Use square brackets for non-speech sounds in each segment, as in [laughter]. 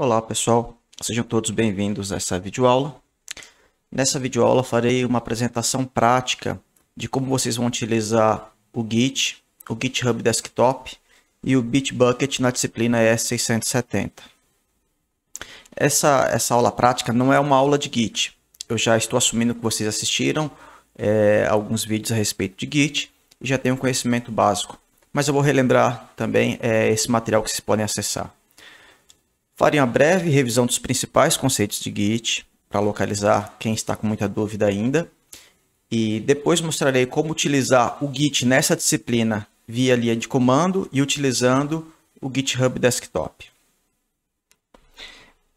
Olá pessoal, sejam todos bem-vindos a essa videoaula. Nessa videoaula farei uma apresentação prática de como vocês vão utilizar o Git, o GitHub Desktop e o Bitbucket na disciplina ES670. Essa, essa aula prática não é uma aula de Git. Eu já estou assumindo que vocês assistiram é, alguns vídeos a respeito de Git e já tenho um conhecimento básico. Mas eu vou relembrar também é, esse material que vocês podem acessar. Farei uma breve revisão dos principais conceitos de Git para localizar quem está com muita dúvida ainda. E depois mostrarei como utilizar o Git nessa disciplina via linha de comando e utilizando o GitHub Desktop.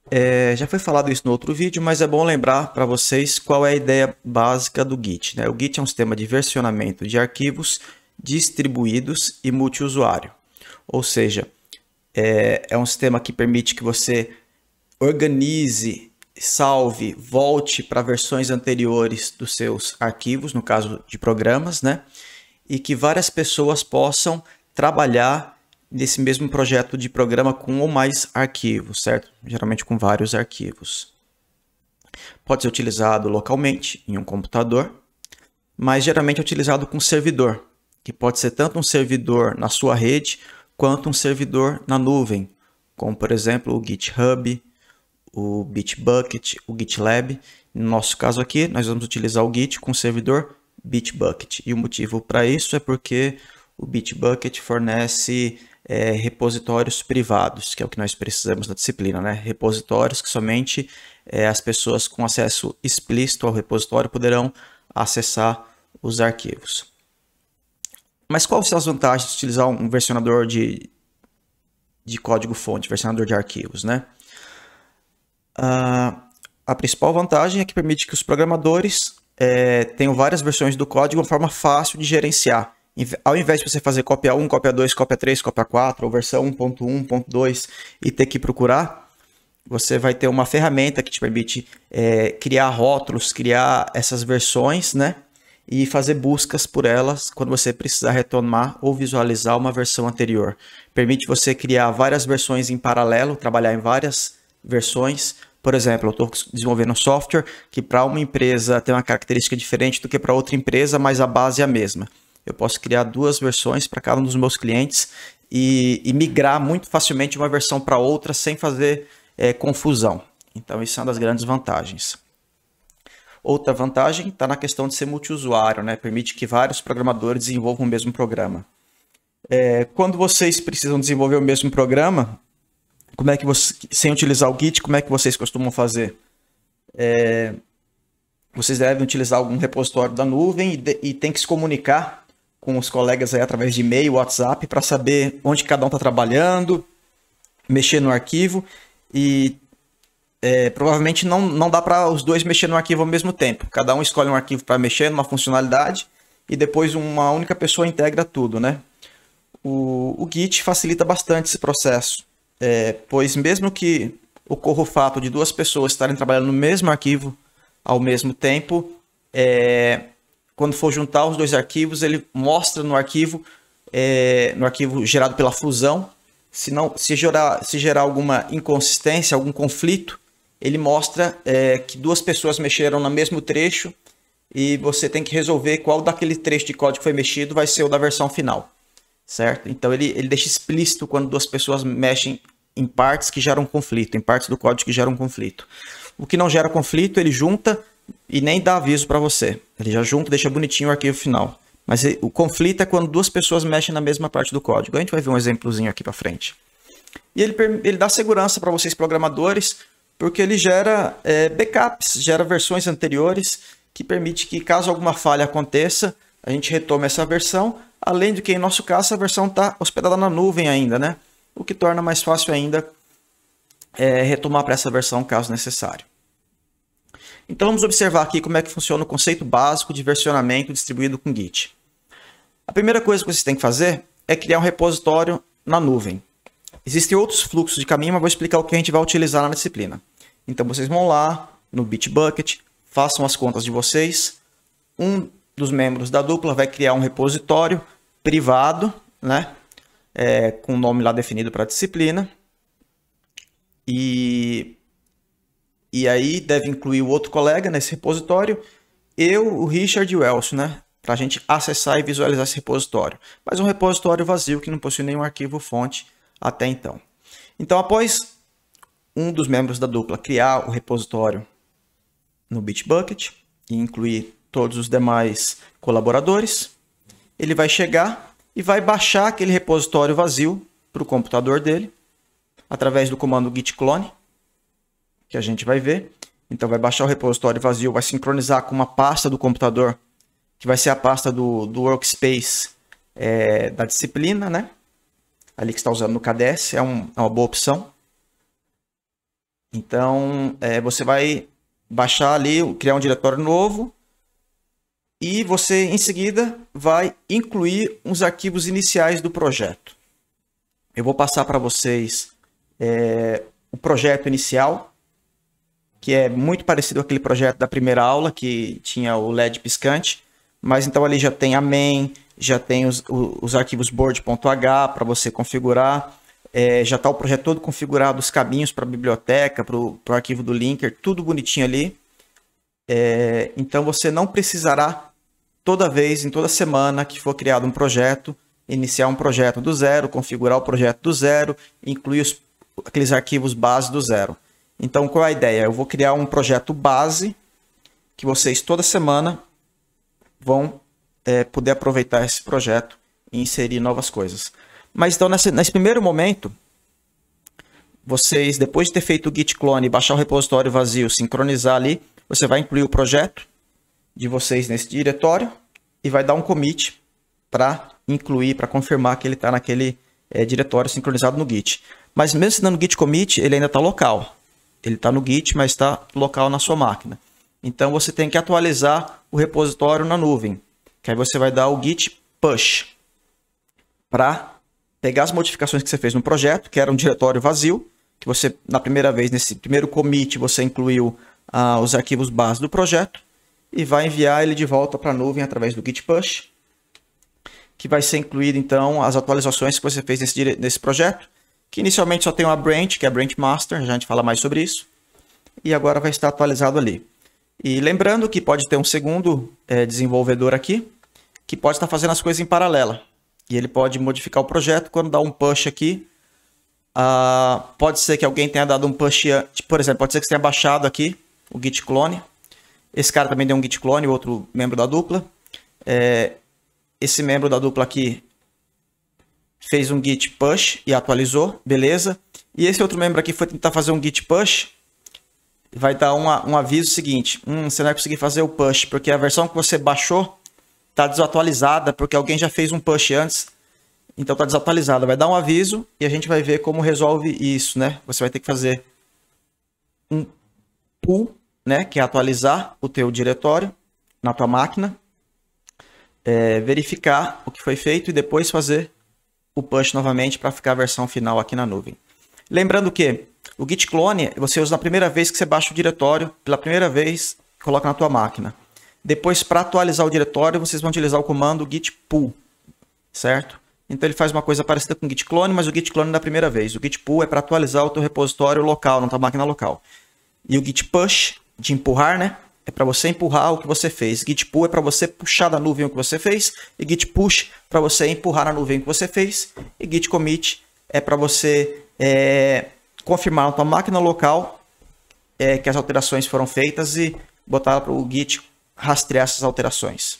É, já foi falado isso no outro vídeo, mas é bom lembrar para vocês qual é a ideia básica do Git. Né? O Git é um sistema de versionamento de arquivos distribuídos e multiusuário. Ou seja, é, é um sistema que permite que você organize, salve, volte para versões anteriores dos seus arquivos, no caso de programas, né? E que várias pessoas possam trabalhar nesse mesmo projeto de programa com um ou mais arquivos, certo? Geralmente com vários arquivos. Pode ser utilizado localmente em um computador, mas geralmente é utilizado com servidor, que pode ser tanto um servidor na sua rede quanto um servidor na nuvem, como por exemplo o GitHub, o Bitbucket, o GitLab. No nosso caso aqui, nós vamos utilizar o Git com o servidor Bitbucket. E o motivo para isso é porque o Bitbucket fornece é, repositórios privados, que é o que nós precisamos na disciplina, né? Repositórios que somente é, as pessoas com acesso explícito ao repositório poderão acessar os arquivos. Mas quais são as vantagens de utilizar um versionador de, de código-fonte, versionador de arquivos, né? Uh, a principal vantagem é que permite que os programadores é, tenham várias versões do código de uma forma fácil de gerenciar. Ao invés de você fazer cópia 1, cópia 2, cópia 3, cópia 4, ou versão 1.1.2 e ter que procurar, você vai ter uma ferramenta que te permite é, criar rótulos, criar essas versões, né? e fazer buscas por elas quando você precisar retomar ou visualizar uma versão anterior. Permite você criar várias versões em paralelo, trabalhar em várias versões. Por exemplo, eu estou desenvolvendo um software que para uma empresa tem uma característica diferente do que para outra empresa, mas a base é a mesma. Eu posso criar duas versões para cada um dos meus clientes e, e migrar muito facilmente uma versão para outra sem fazer é, confusão. Então, isso é uma das grandes vantagens. Outra vantagem está na questão de ser multiusuário, né? permite que vários programadores desenvolvam o mesmo programa. É, quando vocês precisam desenvolver o mesmo programa, como é que você, sem utilizar o Git, como é que vocês costumam fazer? É, vocês devem utilizar algum repositório da nuvem e, de, e tem que se comunicar com os colegas aí através de e-mail, WhatsApp, para saber onde cada um está trabalhando, mexer no arquivo e é, provavelmente não, não dá para os dois mexer no arquivo ao mesmo tempo. Cada um escolhe um arquivo para mexer numa funcionalidade e depois uma única pessoa integra tudo, né? O, o Git facilita bastante esse processo, é, pois mesmo que ocorra o fato de duas pessoas estarem trabalhando no mesmo arquivo ao mesmo tempo, é, quando for juntar os dois arquivos, ele mostra no arquivo, é, no arquivo gerado pela fusão, se, não, se, gerar, se gerar alguma inconsistência, algum conflito, ele mostra é, que duas pessoas mexeram no mesmo trecho e você tem que resolver qual daquele trecho de código foi mexido vai ser o da versão final, certo? Então ele, ele deixa explícito quando duas pessoas mexem em partes que geram conflito, em partes do código que geram conflito. O que não gera conflito, ele junta e nem dá aviso para você. Ele já junta, deixa bonitinho o arquivo final. Mas o conflito é quando duas pessoas mexem na mesma parte do código. A gente vai ver um exemplozinho aqui para frente. E ele, ele dá segurança para vocês programadores, porque ele gera é, backups, gera versões anteriores que permite que caso alguma falha aconteça, a gente retome essa versão, além do que em nosso caso essa versão está hospedada na nuvem ainda, né? O que torna mais fácil ainda é, retomar para essa versão caso necessário. Então vamos observar aqui como é que funciona o conceito básico de versionamento distribuído com Git. A primeira coisa que vocês têm que fazer é criar um repositório na nuvem. Existem outros fluxos de caminho, mas vou explicar o que a gente vai utilizar na disciplina. Então vocês vão lá no Bitbucket, façam as contas de vocês. Um dos membros da dupla vai criar um repositório privado, né? É, com o nome lá definido para a disciplina. E, e aí deve incluir o outro colega nesse repositório. Eu, o Richard e o Elcio, né? Para a gente acessar e visualizar esse repositório. Mas um repositório vazio que não possui nenhum arquivo fonte até então. Então, após um dos membros da dupla criar o repositório no Bitbucket e incluir todos os demais colaboradores, ele vai chegar e vai baixar aquele repositório vazio para o computador dele através do comando git clone, que a gente vai ver. Então vai baixar o repositório vazio, vai sincronizar com uma pasta do computador, que vai ser a pasta do, do workspace é, da disciplina, né? Ali que está usando no KDS, é, um, é uma boa opção. Então, é, você vai baixar ali, criar um diretório novo e você em seguida vai incluir uns arquivos iniciais do projeto. Eu vou passar para vocês é, o projeto inicial, que é muito parecido com aquele projeto da primeira aula, que tinha o LED piscante, mas então ali já tem a main, já tem os, os arquivos board.h para você configurar, é, já está o projeto todo configurado, os caminhos para a biblioteca, para o arquivo do linker, tudo bonitinho ali. É, então você não precisará toda vez, em toda semana que for criado um projeto, iniciar um projeto do zero, configurar o projeto do zero, incluir os, aqueles arquivos base do zero. Então qual é a ideia? Eu vou criar um projeto base que vocês toda semana vão é, poder aproveitar esse projeto e inserir novas coisas. Mas então, nesse, nesse primeiro momento, vocês, depois de ter feito o git clone, baixar o repositório vazio, sincronizar ali, você vai incluir o projeto de vocês nesse diretório e vai dar um commit para incluir, para confirmar que ele está naquele é, diretório sincronizado no git. Mas mesmo se não no git commit, ele ainda está local. Ele está no git, mas está local na sua máquina. Então você tem que atualizar o repositório na nuvem, que aí você vai dar o git push para pegar as modificações que você fez no projeto, que era um diretório vazio, que você, na primeira vez, nesse primeiro commit, você incluiu ah, os arquivos base do projeto, e vai enviar ele de volta para a nuvem através do Git Push, que vai ser incluído, então, as atualizações que você fez nesse, nesse projeto, que inicialmente só tem uma branch, que é a branch master, já a gente fala mais sobre isso, e agora vai estar atualizado ali. E lembrando que pode ter um segundo é, desenvolvedor aqui, que pode estar fazendo as coisas em paralela. E ele pode modificar o projeto quando dá um push aqui. Uh, pode ser que alguém tenha dado um push, por exemplo, pode ser que você tenha baixado aqui o git clone. Esse cara também deu um git clone, o outro membro da dupla. É, esse membro da dupla aqui fez um git push e atualizou, beleza. E esse outro membro aqui foi tentar fazer um git push, vai dar uma, um aviso seguinte, hum, você não vai conseguir fazer o push, porque a versão que você baixou está desatualizada, porque alguém já fez um push antes, então está desatualizada. Vai dar um aviso e a gente vai ver como resolve isso, né? Você vai ter que fazer um pull, né? Que é atualizar o teu diretório na tua máquina, é, verificar o que foi feito e depois fazer o push novamente para ficar a versão final aqui na nuvem. Lembrando que o Git clone você usa na primeira vez que você baixa o diretório, pela primeira vez coloca na tua máquina. Depois, para atualizar o diretório, vocês vão utilizar o comando git pull, certo? Então ele faz uma coisa parecida com o git clone, mas o git clone é da primeira vez. O git pull é para atualizar o teu repositório local, na tua máquina local. E o git push, de empurrar, né? É para você empurrar o que você fez. Git pull é para você puxar da nuvem o que você fez. E git push para você empurrar na nuvem o que você fez. E git commit é para você é, confirmar na tua máquina local é, que as alterações foram feitas e botar para o git rastrear essas alterações.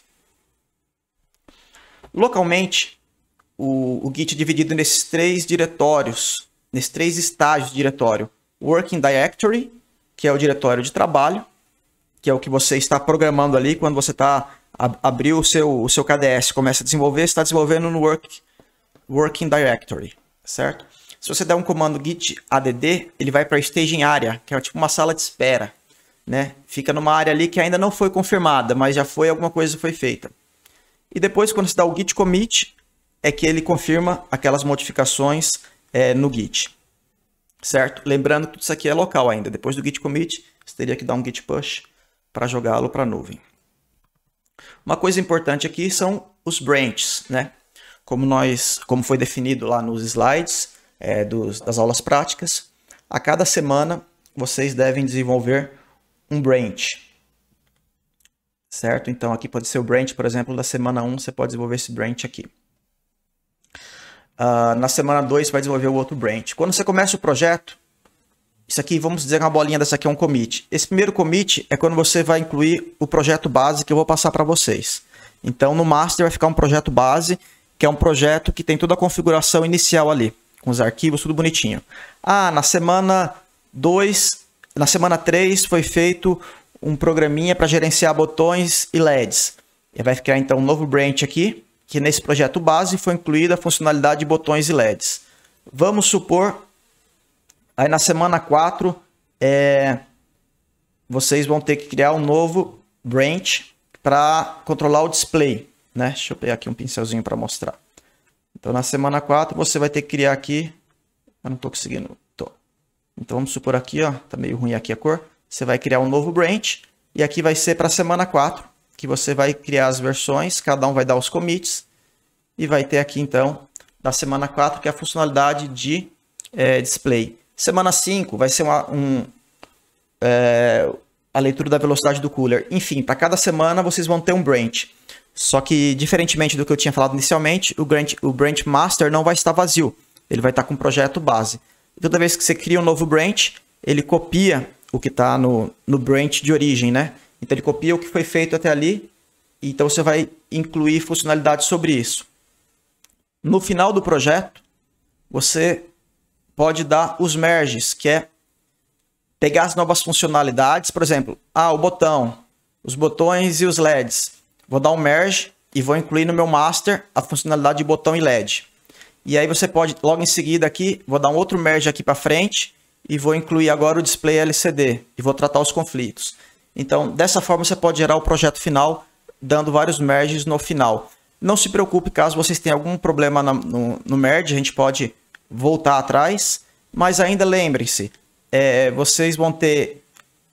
Localmente, o, o Git é dividido nesses três diretórios, nesses três estágios de diretório. Working Directory, que é o diretório de trabalho, que é o que você está programando ali quando você está abriu o seu, o seu KDS, começa a desenvolver, está desenvolvendo no work, Working Directory, certo? Se você der um comando git add, ele vai para a staging area, que é tipo uma sala de espera né? Fica numa área ali que ainda não foi confirmada, mas já foi alguma coisa foi feita. E depois, quando se dá o git commit, é que ele confirma aquelas modificações é, no git. Certo? Lembrando que tudo isso aqui é local ainda. Depois do git commit, você teria que dar um git push para jogá-lo para a nuvem. Uma coisa importante aqui são os branches, né? Como nós, como foi definido lá nos slides é, dos, das aulas práticas, a cada semana vocês devem desenvolver um branch. Certo? Então aqui pode ser o branch, por exemplo, da semana 1, você pode desenvolver esse branch aqui. Uh, na semana 2 você vai desenvolver o outro branch. Quando você começa o projeto, isso aqui, vamos dizer que é uma bolinha dessa aqui é um commit. Esse primeiro commit é quando você vai incluir o projeto base que eu vou passar para vocês. Então no master vai ficar um projeto base, que é um projeto que tem toda a configuração inicial ali, com os arquivos, tudo bonitinho. Ah, na semana 2 na semana 3 foi feito um programinha para gerenciar botões e LEDs. E vai criar então um novo branch aqui, que nesse projeto base foi incluída a funcionalidade de botões e LEDs. Vamos supor, aí na semana 4, é, vocês vão ter que criar um novo branch para controlar o display. Né? Deixa eu pegar aqui um pincelzinho para mostrar. Então na semana 4 você vai ter que criar aqui, eu não estou conseguindo então vamos supor aqui, ó, tá meio ruim aqui a cor. Você vai criar um novo branch e aqui vai ser para a semana 4, que você vai criar as versões, cada um vai dar os commits e vai ter aqui então da semana 4 que é a funcionalidade de é, display. Semana 5 vai ser uma, um, é, a leitura da velocidade do cooler. Enfim, para cada semana vocês vão ter um branch. Só que, diferentemente do que eu tinha falado inicialmente, o branch, o branch master não vai estar vazio. Ele vai estar com o projeto base toda vez que você cria um novo branch, ele copia o que está no, no branch de origem, né? Então ele copia o que foi feito até ali, então você vai incluir funcionalidades sobre isso. No final do projeto, você pode dar os merges, que é pegar as novas funcionalidades, por exemplo, ah, o botão, os botões e os LEDs. Vou dar um merge e vou incluir no meu master a funcionalidade de botão e LED. E aí você pode, logo em seguida aqui, vou dar um outro merge aqui para frente e vou incluir agora o display LCD e vou tratar os conflitos. Então, dessa forma você pode gerar o projeto final, dando vários merges no final. Não se preocupe caso vocês tenham algum problema no, no, no merge, a gente pode voltar atrás. Mas ainda lembrem-se, é, vocês vão ter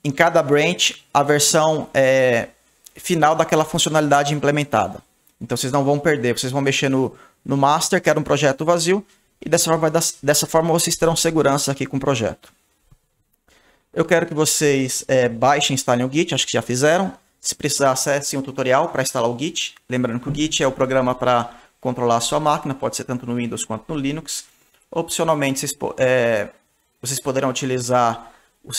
em cada branch a versão é, final daquela funcionalidade implementada. Então vocês não vão perder, vocês vão mexer no, no master, que era um projeto vazio, e dessa forma, dar, dessa forma vocês terão segurança aqui com o projeto. Eu quero que vocês é, baixem e instalem o Git, acho que já fizeram. Se precisar, acessem um tutorial para instalar o Git. Lembrando que o Git é o programa para controlar a sua máquina, pode ser tanto no Windows quanto no Linux. Opcionalmente, vocês, é, vocês poderão utilizar o,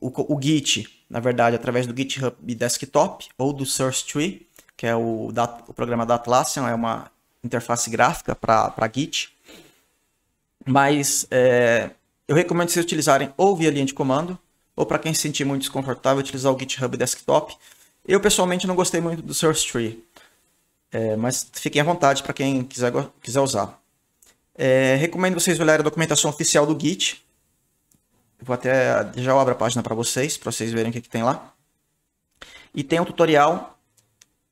o, o Git, na verdade, através do GitHub Desktop ou do SourceTree, que é o, o programa da Atlassian, é uma interface gráfica para Git. Mas é, eu recomendo vocês utilizarem ou via linha de comando, ou para quem se sentir muito desconfortável, utilizar o GitHub Desktop. Eu pessoalmente não gostei muito do Source Tree, é, mas fiquem à vontade para quem quiser, quiser usar. É, recomendo vocês olharem a documentação oficial do Git. Eu vou até já abro a página para vocês, para vocês verem o que, que tem lá. E tem um tutorial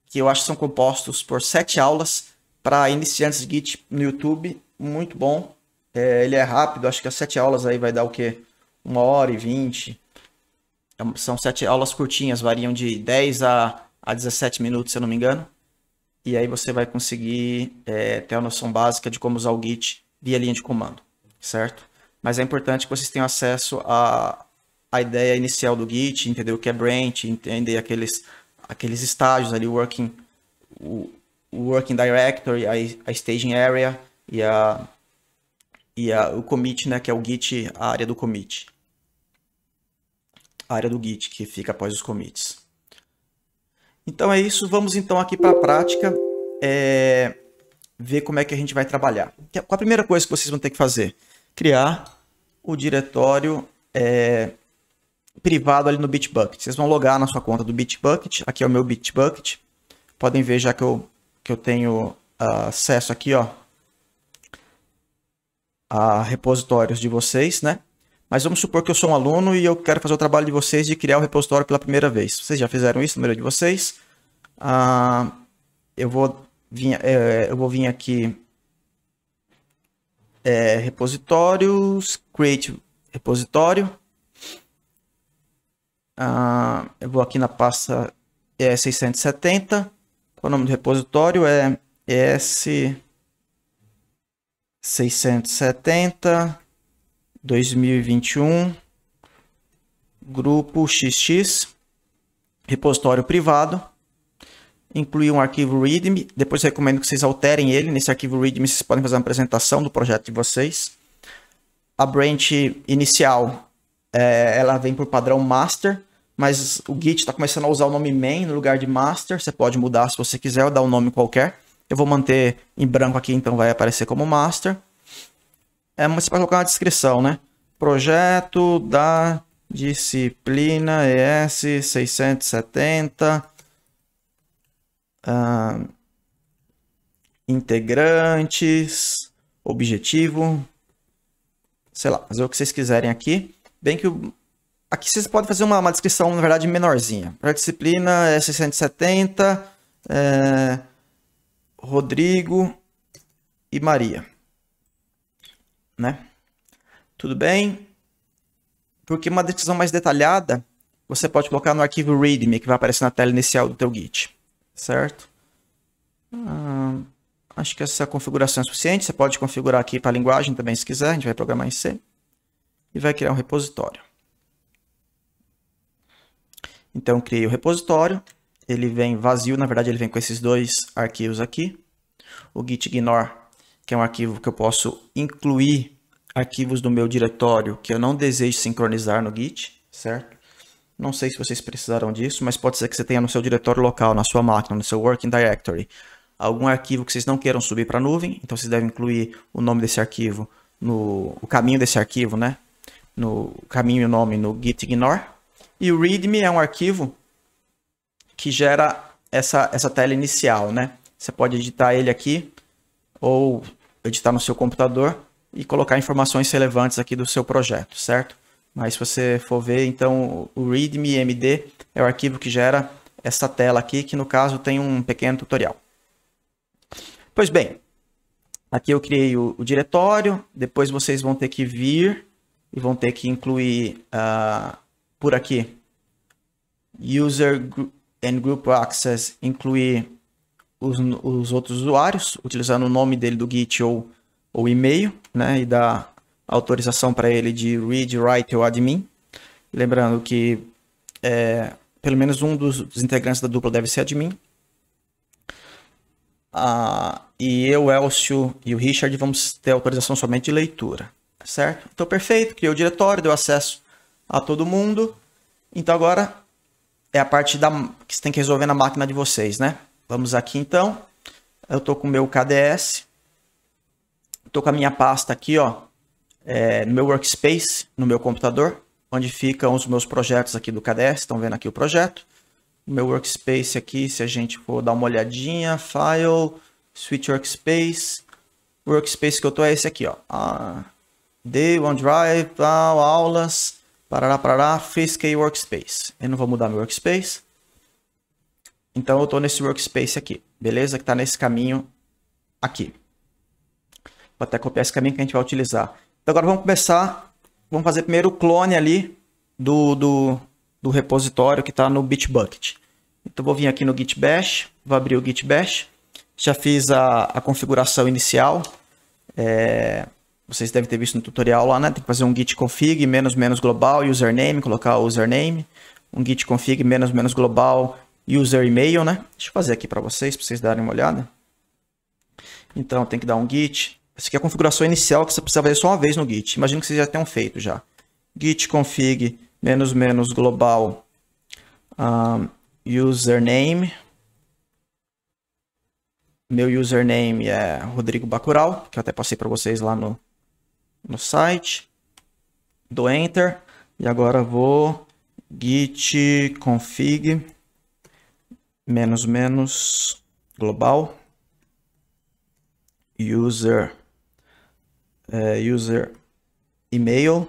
que eu acho que são compostos por sete aulas para iniciantes Git no YouTube, muito bom. É, ele é rápido, acho que as sete aulas aí vai dar o quê? Uma hora e vinte. É são sete aulas curtinhas, variam de 10 a, a 17 minutos, se eu não me engano. E aí você vai conseguir é, ter a noção básica de como usar o Git via linha de comando, certo? Mas é importante que vocês tenham acesso à, à ideia inicial do Git, entender o que é branch, entender aqueles, aqueles estágios ali, working, o Working Directory, a, a Staging Area e, a, e a, o Commit, né, que é o Git, a área do Commit. A área do Git que fica após os commits. Então é isso, vamos então aqui para a prática é, ver como é que a gente vai trabalhar. É, qual a primeira coisa que vocês vão ter que fazer? Criar o diretório é, privado ali no Bitbucket. Vocês vão logar na sua conta do Bitbucket, aqui é o meu Bitbucket. Podem ver já que eu que eu tenho uh, acesso aqui, ó, a repositórios de vocês, né? Mas vamos supor que eu sou um aluno e eu quero fazer o trabalho de vocês de criar o repositório pela primeira vez. Vocês já fizeram isso, número de vocês. Uh, eu, vou vir, é, eu vou vir aqui, é, repositórios, create repositório. Uh, eu vou aqui na pasta é, 670 qual o nome do repositório? É s 670 2021 grupo XX repositório privado incluir um arquivo README. Depois recomendo que vocês alterem ele. Nesse arquivo README vocês podem fazer uma apresentação do projeto de vocês. A branch inicial, é, ela vem por padrão master mas o Git está começando a usar o nome main no lugar de master. Você pode mudar se você quiser ou dar um nome qualquer. Eu vou manter em branco aqui, então vai aparecer como master. É, mas você pode colocar uma descrição, né? Projeto da disciplina ES 670. Uh, integrantes, objetivo, sei lá, fazer o que vocês quiserem aqui. Bem que o Aqui vocês podem fazer uma, uma descrição, na verdade, menorzinha. Para a disciplina é 670, é... Rodrigo e Maria. Né? Tudo bem? Porque uma descrição mais detalhada, você pode colocar no arquivo README, que vai aparecer na tela inicial do teu Git. Certo? Ah, acho que essa configuração é suficiente. Você pode configurar aqui para a linguagem também, se quiser. A gente vai programar em C. E vai criar um repositório. Então criei o repositório, ele vem vazio, na verdade ele vem com esses dois arquivos aqui. O gitignore, que é um arquivo que eu posso incluir arquivos do meu diretório que eu não desejo sincronizar no git, certo? Não sei se vocês precisaram disso, mas pode ser que você tenha no seu diretório local, na sua máquina, no seu working directory, algum arquivo que vocês não queiram subir para a nuvem, então vocês devem incluir o nome desse arquivo, no, o caminho desse arquivo, né? No caminho e o nome no gitignore e o readme é um arquivo que gera essa, essa tela inicial, né? Você pode editar ele aqui ou editar no seu computador e colocar informações relevantes aqui do seu projeto, certo? Mas se você for ver, então o readme.md é o arquivo que gera essa tela aqui, que no caso tem um pequeno tutorial. Pois bem, aqui eu criei o, o diretório, depois vocês vão ter que vir e vão ter que incluir uh, por aqui user and group access incluir os, os outros usuários, utilizando o nome dele do Git ou o e-mail, né, e dar autorização para ele de read, write ou admin. Lembrando que é, pelo menos um dos, dos, integrantes da dupla deve ser admin. Ah, e eu, Elcio e o Richard vamos ter autorização somente de leitura, certo? Então, perfeito, criou o diretório, deu acesso a todo mundo. Então, agora é a parte da, que você tem que resolver na máquina de vocês, né? Vamos aqui então. Eu tô com o meu KDS. Tô com a minha pasta aqui, ó. É, no meu workspace, no meu computador, onde ficam os meus projetos aqui do KDS. Estão vendo aqui o projeto. O meu workspace aqui, se a gente for dar uma olhadinha, file, switch workspace. O workspace que eu tô é esse aqui, ó. Ah, D, OneDrive, ah, aulas Parará, parará, fez key workspace. Eu não vou mudar meu workspace. Então eu estou nesse workspace aqui, beleza? Que está nesse caminho aqui. Vou até copiar esse caminho que a gente vai utilizar. Então agora vamos começar. Vamos fazer primeiro o clone ali do, do, do repositório que está no Bitbucket. Então vou vir aqui no Git Bash, vou abrir o Git Bash. Já fiz a, a configuração inicial. É, vocês devem ter visto no tutorial lá, né? Tem que fazer um git config menos menos global username, colocar o username. Um git config menos menos global user email, né? Deixa eu fazer aqui para vocês, para vocês darem uma olhada. Então, tem que dar um git. Essa aqui é a configuração inicial que você precisa fazer só uma vez no git. Imagino que vocês já tenham feito já. git config menos menos global um, username. Meu username é Rodrigo Bacural, que eu até passei para vocês lá no, no site, do enter e agora vou git config menos menos global user eh, user e-mail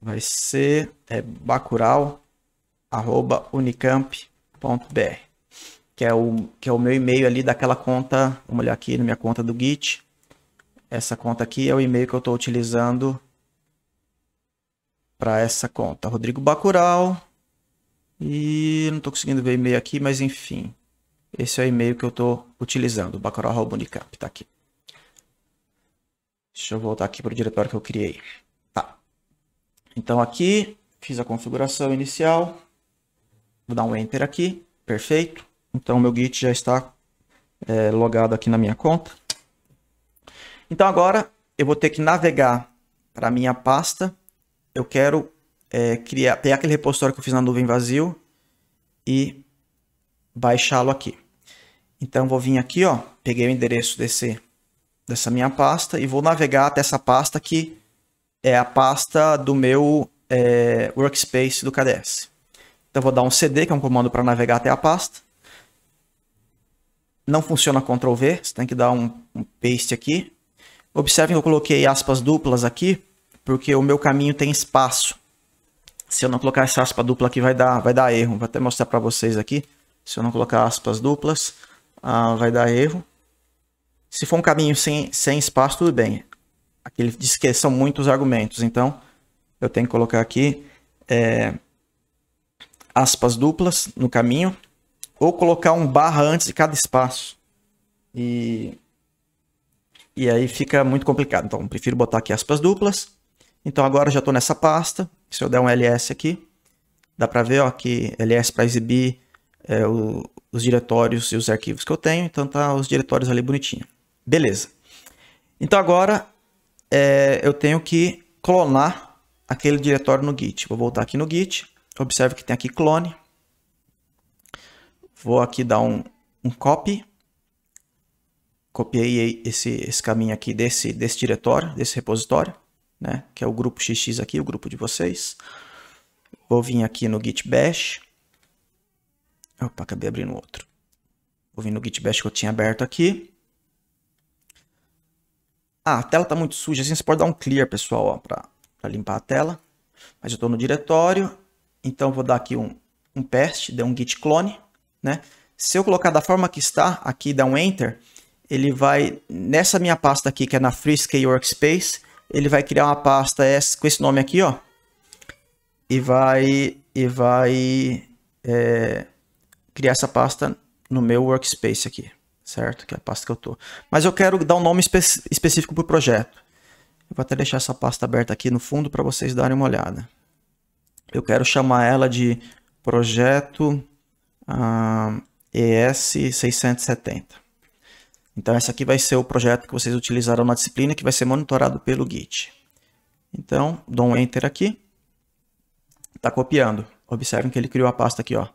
vai ser é, eh, bacural@unicamp.br que é o que é o meu e-mail ali daquela conta vamos olhar aqui na minha conta do git essa conta aqui é o e-mail que eu estou utilizando para essa conta. Rodrigo Bacural E não estou conseguindo ver e-mail aqui, mas enfim. Esse é o e-mail que eu estou utilizando, bacurau.unicap, está aqui. Deixa eu voltar aqui para o diretório que eu criei. Tá. Então aqui, fiz a configuração inicial. Vou dar um Enter aqui, perfeito. Então meu Git já está é, logado aqui na minha conta. Então agora eu vou ter que navegar para minha pasta. Eu quero é, criar, pegar aquele repositório que eu fiz na nuvem vazio e baixá-lo aqui. Então vou vir aqui, ó, peguei o endereço desse, dessa minha pasta e vou navegar até essa pasta que é a pasta do meu é, workspace do KDS. Então vou dar um cd, que é um comando para navegar até a pasta. Não funciona Ctrl V, você tem que dar um, um paste aqui Observem que eu coloquei aspas duplas aqui, porque o meu caminho tem espaço. Se eu não colocar essa aspa dupla aqui, vai dar, vai dar erro. Vou até mostrar para vocês aqui. Se eu não colocar aspas duplas, ah, vai dar erro. Se for um caminho sem, sem espaço, tudo bem. Aqui ele diz que são muitos argumentos, então eu tenho que colocar aqui é, aspas duplas no caminho ou colocar um barra antes de cada espaço. E e aí fica muito complicado. Então, prefiro botar aqui aspas duplas. Então, agora já estou nessa pasta. Se eu der um ls aqui, dá para ver ó, que ls para exibir é, o, os diretórios e os arquivos que eu tenho. Então, tá os diretórios ali bonitinho. Beleza. Então, agora é, eu tenho que clonar aquele diretório no Git. Vou voltar aqui no Git. Observe que tem aqui clone. Vou aqui dar um, um copy copiei esse, esse caminho aqui desse, desse diretório, desse repositório, né? que é o grupo XX aqui, o grupo de vocês. Vou vir aqui no git bash. Opa, acabei abrindo outro. Vou vir no git bash que eu tinha aberto aqui. Ah, a tela tá muito suja, assim você pode dar um clear, pessoal, para limpar a tela. Mas eu tô no diretório, então vou dar aqui um, um past, dar um git clone, né? Se eu colocar da forma que está, aqui dá um enter, ele vai, nessa minha pasta aqui, que é na FreeScale Workspace, ele vai criar uma pasta com esse nome aqui, ó. E vai, e vai é, criar essa pasta no meu workspace aqui, certo? Que é a pasta que eu tô. Mas eu quero dar um nome espe específico para o projeto. Eu vou até deixar essa pasta aberta aqui no fundo para vocês darem uma olhada. Eu quero chamar ela de projeto ah, ES670. Então, esse aqui vai ser o projeto que vocês utilizaram na disciplina, que vai ser monitorado pelo Git. Então, dou um Enter aqui. Está copiando. Observem que ele criou a pasta aqui, ó.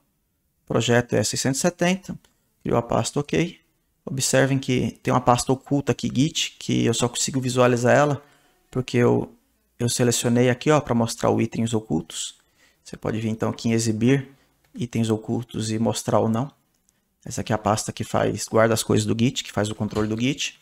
Projeto é 670. Criou a pasta OK. Observem que tem uma pasta oculta aqui, Git, que eu só consigo visualizar ela, porque eu, eu selecionei aqui, ó, para mostrar o itens ocultos. Você pode vir, então, aqui em Exibir, Itens ocultos e mostrar ou não. Essa aqui é a pasta que faz guarda as coisas do Git, que faz o controle do Git.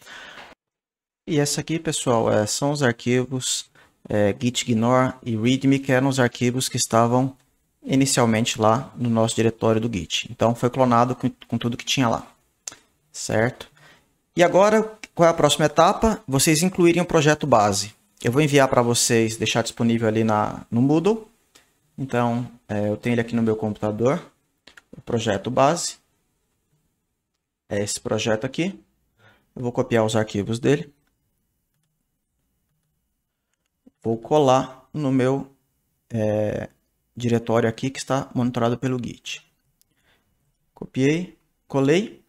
E essa aqui, pessoal, é, são os arquivos é, gitignore e readme, que eram os arquivos que estavam inicialmente lá no nosso diretório do Git. Então, foi clonado com, com tudo que tinha lá, certo? E agora, qual é a próxima etapa? Vocês incluírem o projeto base. Eu vou enviar para vocês, deixar disponível ali na, no Moodle. Então, é, eu tenho ele aqui no meu computador, o projeto base é esse projeto aqui. Eu vou copiar os arquivos dele. Vou colar no meu é, diretório aqui que está monitorado pelo Git. Copiei, colei.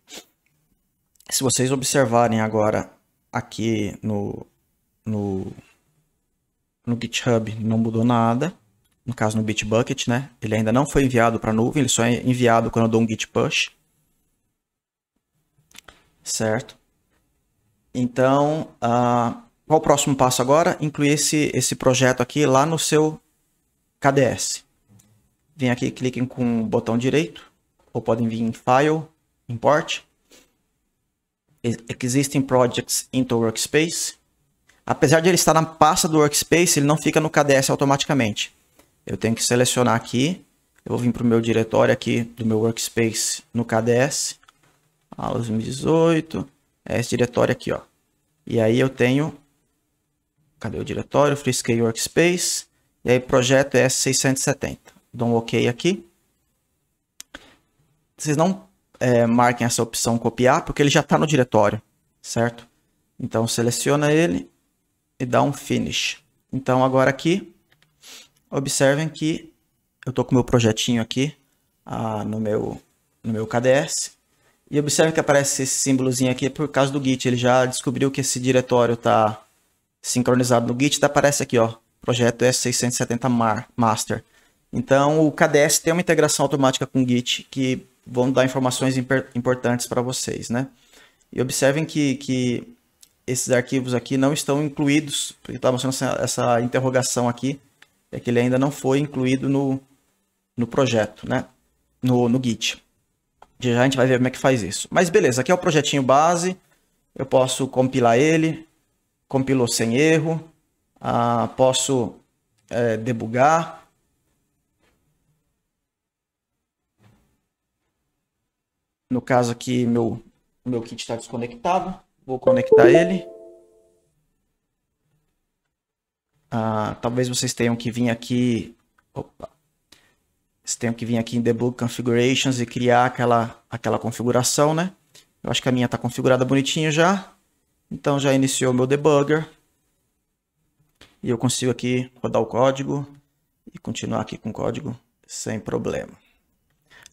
Se vocês observarem agora aqui no, no, no GitHub, não mudou nada. No caso, no Bitbucket, né? Ele ainda não foi enviado para a nuvem, ele só é enviado quando eu dou um git push certo? Então, uh, qual o próximo passo agora? Incluir esse, esse projeto aqui lá no seu KDS. Vem aqui, cliquem com o botão direito, ou podem vir em File, Import, Existing Projects into Workspace. Apesar de ele estar na pasta do Workspace, ele não fica no KDS automaticamente. Eu tenho que selecionar aqui, eu vou vir para o meu diretório aqui do meu Workspace no KDS, aula 2018, é esse diretório aqui, ó. E aí eu tenho, cadê o diretório? Freescale Workspace, e aí projeto é S670. Dou um OK aqui. Vocês não é, marquem essa opção copiar, porque ele já está no diretório, certo? Então seleciona ele e dá um Finish. Então agora aqui, observem que eu estou com meu projetinho aqui ah, no, meu, no meu KDS. E observe que aparece esse símbolozinho aqui é por causa do Git. Ele já descobriu que esse diretório está sincronizado no Git. Tá, aparece aqui, ó, projeto S670 Mar Master. Então, o KDS tem uma integração automática com o Git que vão dar informações importantes para vocês, né? E observem que, que esses arquivos aqui não estão incluídos, porque está mostrando essa, essa, interrogação aqui, é que ele ainda não foi incluído no, no projeto, né? no, no Git. Já a gente vai ver como é que faz isso. Mas beleza, aqui é o projetinho base. Eu posso compilar ele. Compilou sem erro. Ah, posso é, debugar. No caso aqui, meu, meu kit está desconectado. Vou conectar ele. Ah, talvez vocês tenham que vir aqui... Opa. Você tem que vir aqui em Debug Configurations e criar aquela, aquela configuração, né? Eu acho que a minha está configurada bonitinho já. Então já iniciou meu debugger. E eu consigo aqui rodar o código e continuar aqui com o código sem problema.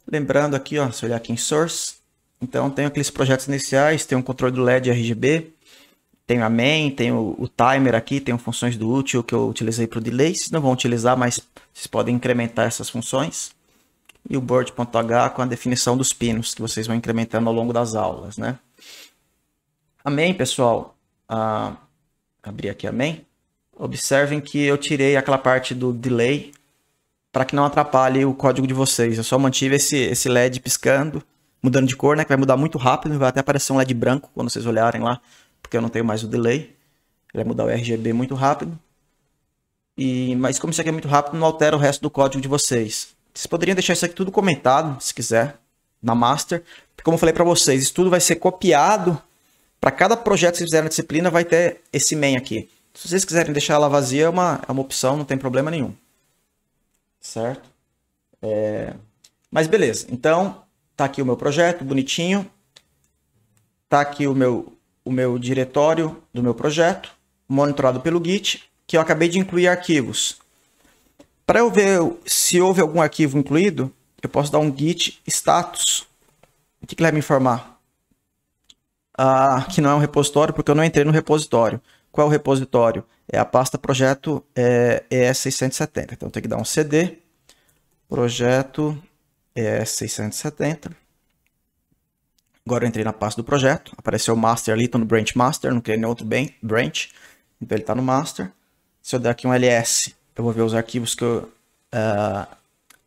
Lembrando aqui, ó, se olhar aqui em Source, então tenho aqueles projetos iniciais, tem um controle do LED RGB, tenho a main, tenho o timer aqui, tenho funções do útil que eu utilizei para o delay. Vocês não vão utilizar, mas vocês podem incrementar essas funções. E o board.h com a definição dos pinos que vocês vão incrementando ao longo das aulas, né? A main, pessoal, ah, abrir aqui a main. Observem que eu tirei aquela parte do delay para que não atrapalhe o código de vocês. Eu só mantive esse, esse LED piscando, mudando de cor, né? Que vai mudar muito rápido, vai até aparecer um LED branco quando vocês olharem lá porque eu não tenho mais o delay. Ele vai mudar o RGB muito rápido. E, mas como isso aqui é muito rápido, não altera o resto do código de vocês. Vocês poderiam deixar isso aqui tudo comentado, se quiser, na master. Porque como eu falei para vocês, isso tudo vai ser copiado. Para cada projeto que vocês fizerem na disciplina, vai ter esse main aqui. Se vocês quiserem deixar ela vazia, é uma, é uma opção, não tem problema nenhum. Certo? É... Mas beleza, então, tá aqui o meu projeto, bonitinho. Tá aqui o meu o meu diretório do meu projeto, monitorado pelo Git, que eu acabei de incluir arquivos. Para eu ver se houve algum arquivo incluído, eu posso dar um git status. O que, que ele vai me informar? Ah, que não é um repositório, porque eu não entrei no repositório. Qual é o repositório? É a pasta projeto é, ES670. Então, tem que dar um cd, projeto ES670. Agora eu entrei na pasta do projeto, apareceu o master ali, estou no branch master, não criei nenhum outro branch, então ele está no master. Se eu der aqui um ls, eu vou ver os arquivos que eu... Uh,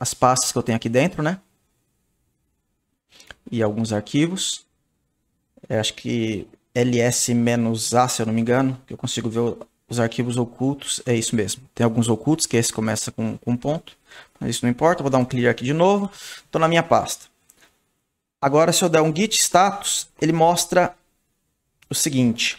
as pastas que eu tenho aqui dentro, né? E alguns arquivos. Eu acho que ls-a, se eu não me engano, que eu consigo ver os arquivos ocultos, é isso mesmo. Tem alguns ocultos, que esse começa com, com um ponto, mas isso não importa, vou dar um clear aqui de novo. Estou na minha pasta. Agora, se eu der um git status, ele mostra o seguinte.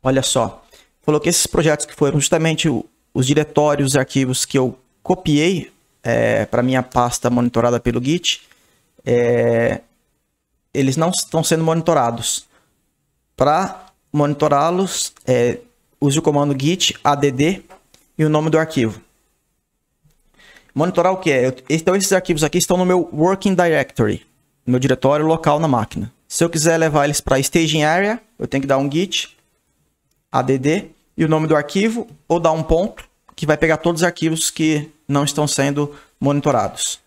Olha só. Coloquei esses projetos que foram justamente os diretórios, os arquivos que eu copiei é, para minha pasta monitorada pelo Git. É, eles não estão sendo monitorados. Para monitorá-los, é, use o comando git add e o nome do arquivo. Monitorar o que é? Então, esses arquivos aqui estão no meu Working Directory no meu diretório local na máquina. Se eu quiser levar eles para staging area, eu tenho que dar um git add e o nome do arquivo ou dar um ponto que vai pegar todos os arquivos que não estão sendo monitorados.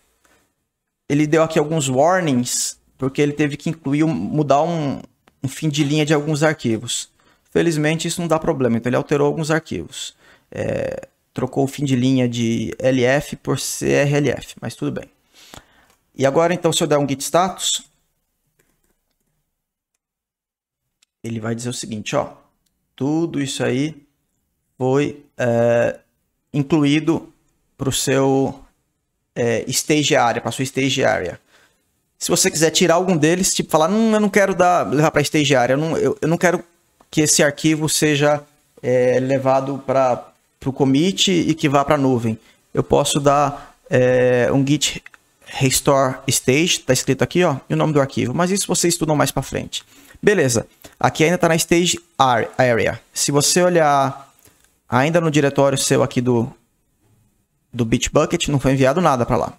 Ele deu aqui alguns warnings porque ele teve que incluir mudar um, um fim de linha de alguns arquivos. Felizmente isso não dá problema, então ele alterou alguns arquivos. É, trocou o fim de linha de LF por CRLF, mas tudo bem. E agora, então, se eu der um git status, ele vai dizer o seguinte, ó, tudo isso aí foi é, incluído para o seu é, stage area, para sua stage area. Se você quiser tirar algum deles, tipo falar, não, hum, eu não quero dar, levar para stage area, eu não, eu, eu, não quero que esse arquivo seja é, levado para o commit e que vá para a nuvem. Eu posso dar é, um git restore stage, tá escrito aqui, ó, e o nome do arquivo. Mas isso vocês estudam mais para frente. Beleza. Aqui ainda tá na stage area. Se você olhar ainda no diretório seu aqui do do Bitbucket, não foi enviado nada para lá,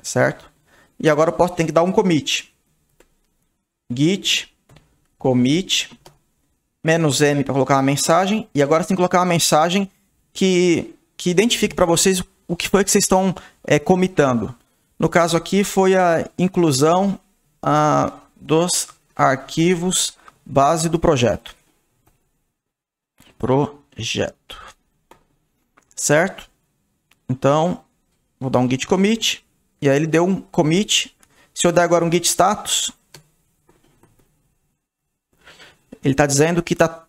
certo? E agora eu posso ter que dar um commit. git commit menos m para colocar uma mensagem e agora você tem que colocar uma mensagem que que identifique para vocês o que foi que vocês estão é, comitando. No caso aqui foi a inclusão dos arquivos base do projeto. Projeto. Certo? Então, vou dar um git commit. E aí ele deu um commit. Se eu der agora um git status, ele está dizendo que tá,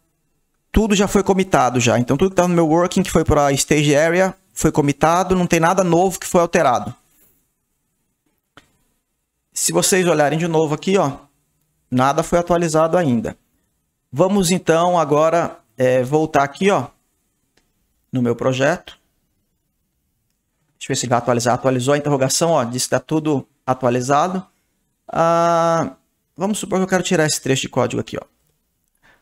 tudo já foi comitado já. Então, tudo que está no meu working, que foi para a stage area, foi comitado, não tem nada novo que foi alterado. Se vocês olharem de novo aqui, ó, nada foi atualizado ainda. Vamos então agora é, voltar aqui, ó, no meu projeto. Deixa eu ver se vai atualizar. Atualizou a interrogação, ó, disse que está tudo atualizado. Ah, vamos supor que eu quero tirar esse trecho de código aqui, ó.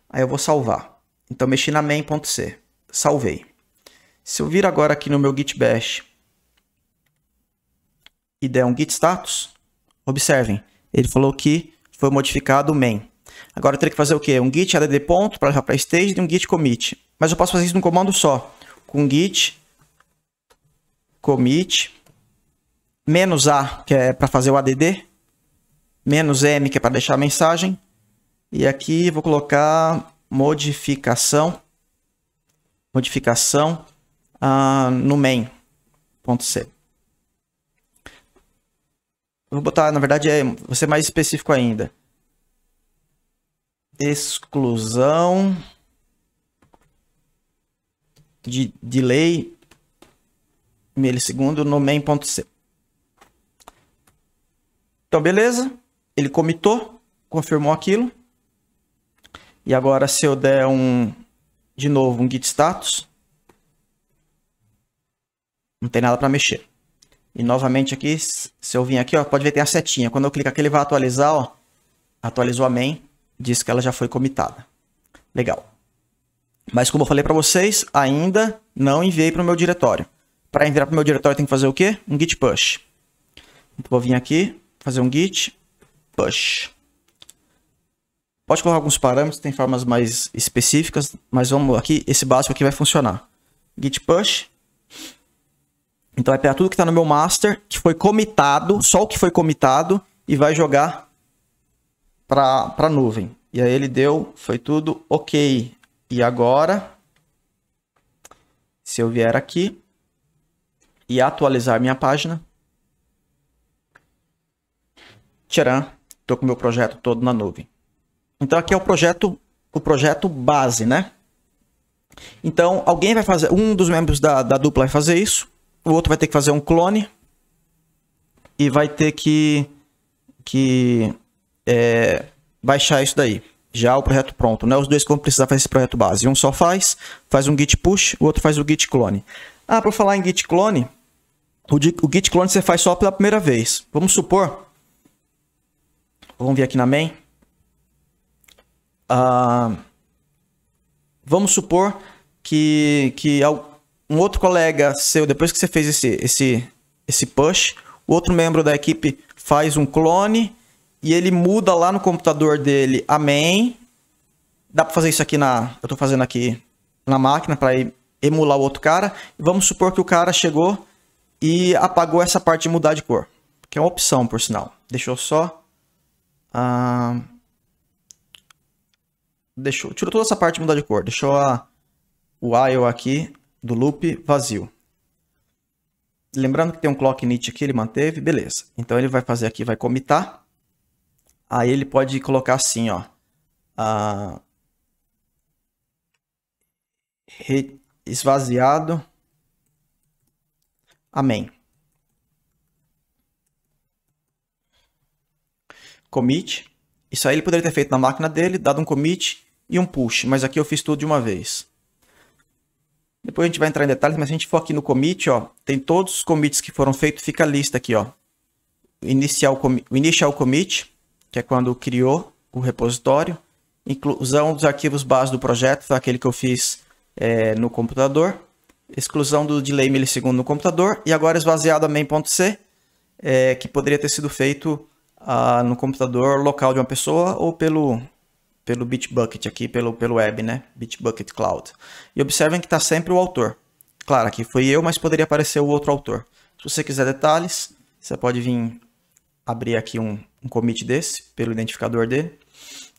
Aí eu vou salvar. Então mexi na main.c, salvei. Se eu vir agora aqui no meu git bash e der um git status, Observem, ele falou que foi modificado o main. Agora eu teria que fazer o quê? Um git add ponto para para stage e um git commit. Mas eu posso fazer isso num comando só, com git commit menos a, que é para fazer o add, menos m, que é para deixar a mensagem, e aqui vou colocar modificação modificação uh, no main.c. Vou botar, na verdade, é, vou ser mais específico ainda. Exclusão de delay milissegundo no main.c. Então, beleza. Ele comitou, confirmou aquilo. E agora, se eu der um, de novo, um git status, não tem nada para mexer. E novamente aqui, se eu vim aqui, ó, pode ver tem a setinha. Quando eu clicar aqui, ele vai atualizar, ó. Atualizou a main, diz que ela já foi comitada. Legal. Mas como eu falei para vocês, ainda não enviei para o meu diretório. Para enviar para o meu diretório tem que fazer o quê? Um git push. Então vou vir aqui, fazer um git push. Pode colocar alguns parâmetros, tem formas mais específicas, mas vamos aqui, esse básico aqui vai funcionar. git push então vai é pegar tudo que está no meu master, que foi comitado, só o que foi comitado, e vai jogar para a nuvem. E aí ele deu, foi tudo ok. E agora, se eu vier aqui e atualizar minha página, tcharam, estou com meu projeto todo na nuvem. Então aqui é o projeto, o projeto base, né? Então alguém vai fazer, um dos membros da, da dupla vai fazer isso, o outro vai ter que fazer um clone e vai ter que, que é, baixar isso daí. Já o projeto pronto, né? Os dois vão precisar fazer esse projeto base. Um só faz, faz um git push, o outro faz o git clone. Ah, para falar em git clone, o, o git clone você faz só pela primeira vez. Vamos supor, vamos vir aqui na main. Ah, vamos supor que, que um outro colega seu, depois que você fez esse, esse, esse push, o outro membro da equipe faz um clone e ele muda lá no computador dele a main. Dá para fazer isso aqui na, eu tô fazendo aqui na máquina para emular o outro cara. Vamos supor que o cara chegou e apagou essa parte de mudar de cor, que é uma opção, por sinal. Deixa eu só deixou, tirou toda essa parte de mudar de cor. Deixou a while aqui do loop vazio. Lembrando que tem um clock init aqui, ele manteve, beleza. Então ele vai fazer aqui, vai comitar. Aí ele pode colocar assim, ó. Uh, esvaziado. Amém. Commit. Isso aí ele poderia ter feito na máquina dele, dado um commit e um push, mas aqui eu fiz tudo de uma vez. Depois a gente vai entrar em detalhes, mas se a gente for aqui no commit, ó, tem todos os commits que foram feitos, fica a lista aqui, ó. Inicial commit, o initial commit, que é quando criou o repositório, inclusão dos arquivos base do projeto, foi aquele que eu fiz é, no computador, exclusão do delay milissegundo no computador, e agora esvaziado a main.c, é, que poderia ter sido feito ah, no computador local de uma pessoa ou pelo pelo Bitbucket aqui, pelo, pelo web, né? Bitbucket Cloud. E observem que está sempre o autor. Claro, aqui foi eu, mas poderia aparecer o outro autor. Se você quiser detalhes, você pode vir abrir aqui um, um commit desse, pelo identificador dele,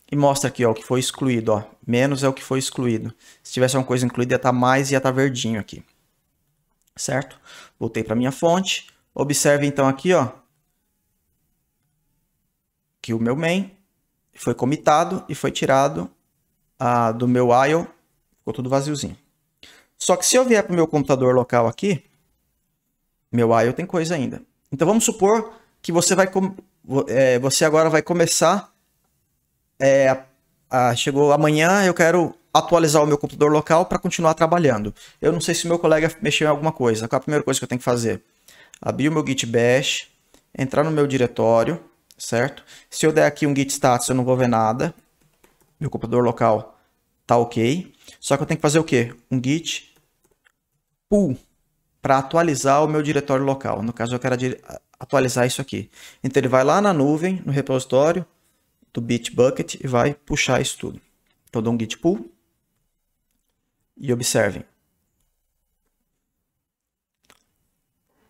e mostra aqui ó, o que foi excluído. Ó. Menos é o que foi excluído. Se tivesse uma coisa incluída, ia estar tá mais e ia estar tá verdinho aqui. Certo? Voltei para minha fonte. Observe então aqui ó, que o meu main foi comitado e foi tirado ah, do meu IO, ficou tudo vaziozinho. Só que se eu vier para o meu computador local aqui, meu IO tem coisa ainda. Então vamos supor que você vai é, você agora vai começar é, a, chegou amanhã eu quero atualizar o meu computador local para continuar trabalhando. Eu não sei se meu colega mexeu em alguma coisa. Qual é a primeira coisa que eu tenho que fazer? Abrir o meu Git Bash, entrar no meu diretório, certo? Se eu der aqui um git status, eu não vou ver nada. Meu computador local tá ok. Só que eu tenho que fazer o quê? Um git pull para atualizar o meu diretório local. No caso, eu quero atualizar isso aqui. Então, ele vai lá na nuvem, no repositório do Bitbucket e vai puxar isso tudo. Então, eu dou um git pull e observem.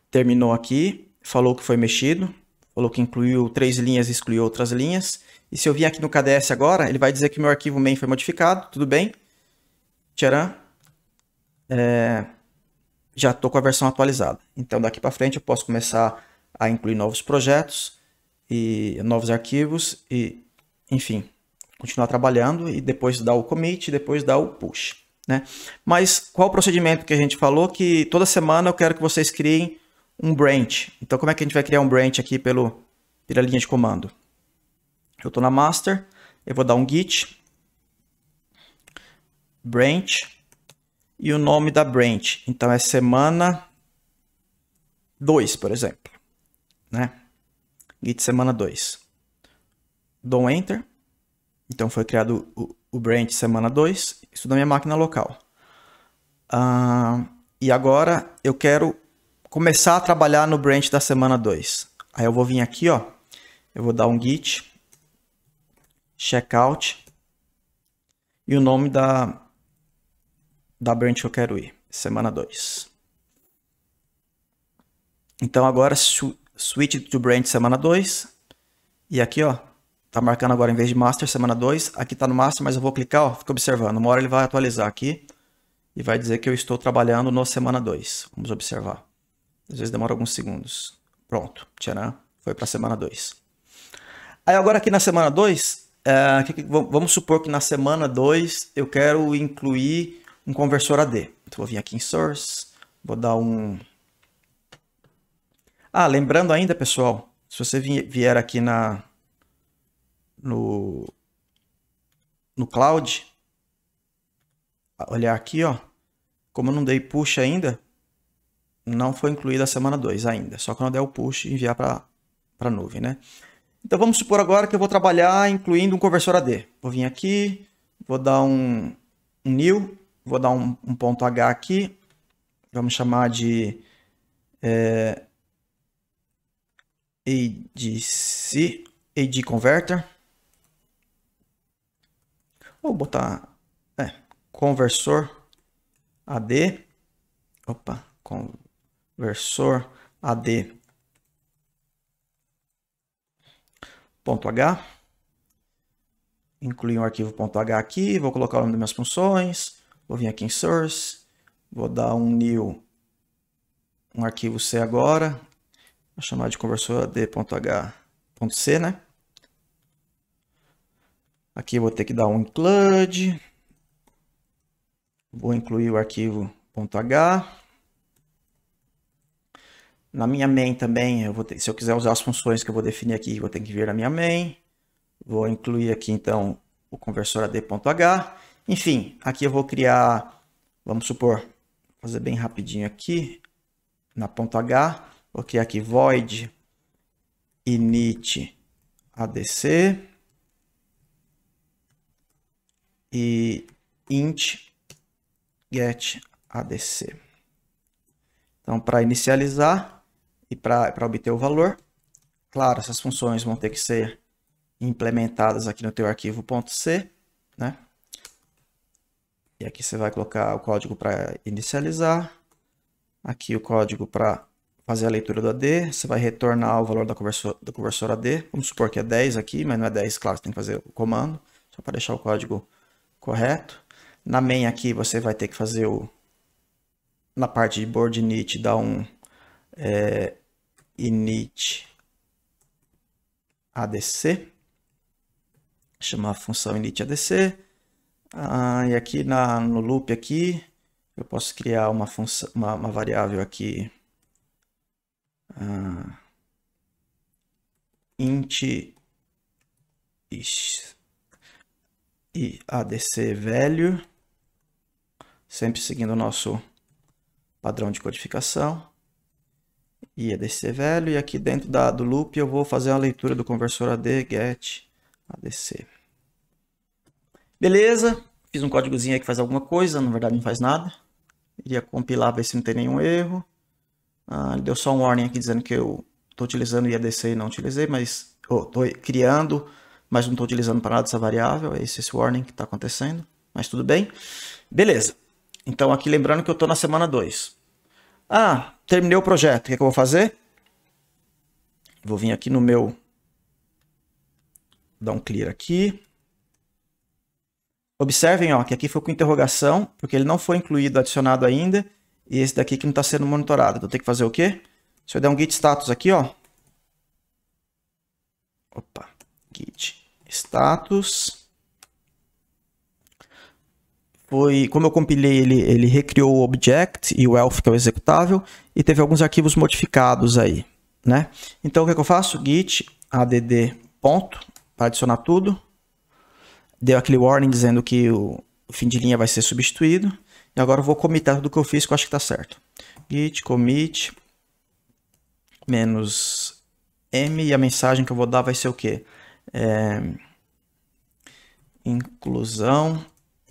Terminou aqui, falou que foi mexido falou que incluiu três linhas e excluiu outras linhas. E se eu vir aqui no KDS agora, ele vai dizer que meu arquivo main foi modificado, tudo bem. Tcharam. É, já estou com a versão atualizada. Então daqui para frente eu posso começar a incluir novos projetos e novos arquivos e, enfim, continuar trabalhando e depois dar o commit, depois dar o push. Né? Mas qual o procedimento que a gente falou que toda semana eu quero que vocês criem um branch. Então, como é que a gente vai criar um branch aqui pelo, pela linha de comando? Eu estou na master, eu vou dar um git, branch, e o nome da branch. Então, é semana 2, por exemplo. Né? Git semana 2. Dou um enter. Então, foi criado o, o branch semana 2, isso da minha máquina local. Uh, e agora eu quero começar a trabalhar no branch da semana 2. Aí eu vou vir aqui, ó, eu vou dar um git checkout e o nome da da branch que eu quero ir, semana 2. Então agora switch to branch semana 2 e aqui, ó, tá marcando agora em vez de master semana 2, aqui tá no master, mas eu vou clicar, ó, fica observando. Uma hora ele vai atualizar aqui e vai dizer que eu estou trabalhando no semana 2. Vamos observar. Às vezes demora alguns segundos. Pronto, tcharam, foi para a semana 2. Aí agora aqui na semana 2, é, vamos supor que na semana 2 eu quero incluir um conversor AD. Então vou vir aqui em Source, vou dar um... Ah, lembrando ainda, pessoal, se você vier aqui na, no, no Cloud, olhar aqui, ó, como eu não dei puxa ainda, não foi incluída a semana 2 ainda, só quando eu der o push e enviar para a nuvem, né? Então vamos supor agora que eu vou trabalhar incluindo um conversor AD. Vou vir aqui, vou dar um, um new, vou dar um, um ponto H aqui, vamos chamar de é, ADC, AD Converter. Vou botar é, conversor AD. Opa, versor AD ponto .h. Incluir um arquivo ponto .h aqui, vou colocar o nome das minhas funções, vou vir aqui em source, vou dar um new, um arquivo C agora, vou chamar de conversor ad.h.c, né? Aqui vou ter que dar um include, vou incluir o arquivo .h, na minha main também, eu vou ter, se eu quiser usar as funções que eu vou definir aqui, vou ter que vir na minha main. Vou incluir aqui, então, o conversor AD.h. Enfim, aqui eu vou criar, vamos supor, fazer bem rapidinho aqui, na ponta .h, vou criar aqui void init adc e int get adc. Então, para inicializar, e para obter o valor, claro, essas funções vão ter que ser implementadas aqui no teu arquivo .c, né? E aqui você vai colocar o código para inicializar, aqui o código para fazer a leitura do AD, você vai retornar o valor da conversora, da conversora AD, vamos supor que é 10 aqui, mas não é 10, claro, você tem que fazer o comando, só para deixar o código correto. Na main aqui você vai ter que fazer o, na parte de board init, dar um é, init ADC. Chamar a função init ADC. Ah, e aqui na, no loop aqui, eu posso criar uma, função, uma, uma variável aqui. Ah, int e ADC velho, sempre seguindo o nosso padrão de codificação ia é DC velho. E aqui dentro da, do loop eu vou fazer a leitura do conversor AD, get, ADC. Beleza, fiz um códigozinho aí que faz alguma coisa, na verdade não faz nada. Iria compilar, ver se não tem nenhum erro. Ah, deu só um warning aqui dizendo que eu estou utilizando IADC e não utilizei, mas estou oh, criando, mas não estou utilizando para nada essa variável. É esse, esse warning que está acontecendo, mas tudo bem. Beleza. Então aqui lembrando que eu estou na semana 2. Ah, terminei o projeto. O que, é que eu vou fazer? Vou vir aqui no meu... Dar um clear aqui. Observem ó, que aqui foi com interrogação, porque ele não foi incluído, adicionado ainda. E esse daqui que não está sendo monitorado. Então tem que fazer o quê? Se eu der um git status aqui, ó. Opa, git status. Foi, como eu compilei, ele, ele recriou o object e o elf, que é o executável e teve alguns arquivos modificados aí, né? Então, o que, é que eu faço? git add ponto para adicionar tudo. Deu aquele warning dizendo que o fim de linha vai ser substituído. E agora eu vou comitar tudo que eu fiz, que eu acho que está certo. git commit menos m e a mensagem que eu vou dar vai ser o quê? É... Inclusão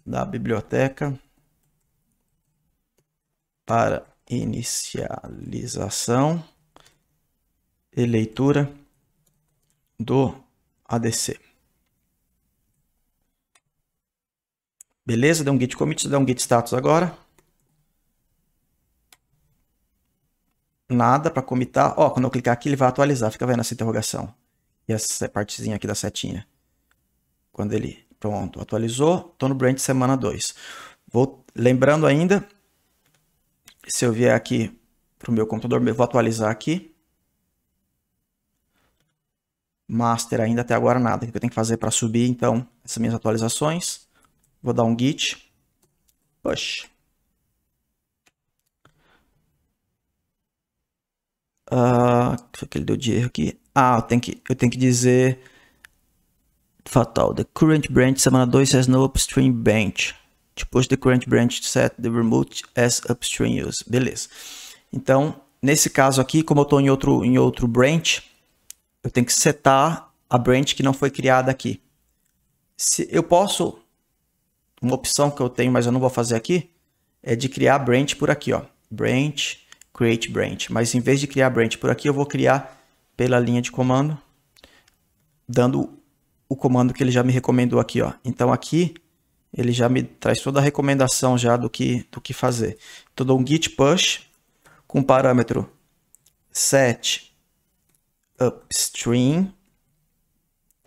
da biblioteca para inicialização e leitura do ADC. Beleza? Deu um git commit, dá um git status agora. Nada para comitar. Ó, quando eu clicar aqui, ele vai atualizar. Fica vendo essa interrogação. E essa partezinha aqui da setinha. Quando ele... Pronto, atualizou. Estou no branch semana 2. Vou... Lembrando ainda se eu vier aqui para o meu computador, eu vou atualizar aqui. Master ainda até agora nada, o que eu tenho que fazer para subir, então, essas minhas atualizações. Vou dar um git, push. Uh, o que ele deu de erro aqui? Ah, eu tenho que, eu tenho que dizer fatal. The current branch, semana 2, has no upstream branch to push the current branch to set the remote as upstream use. Beleza. Então, nesse caso aqui, como eu estou em outro, em outro branch, eu tenho que setar a branch que não foi criada aqui. Se eu posso, uma opção que eu tenho, mas eu não vou fazer aqui, é de criar branch por aqui, ó. Branch, create branch. Mas em vez de criar branch por aqui, eu vou criar pela linha de comando, dando o comando que ele já me recomendou aqui, ó. Então aqui ele já me traz toda a recomendação já do que, do que fazer. Então, eu dou um git push com parâmetro set upstream,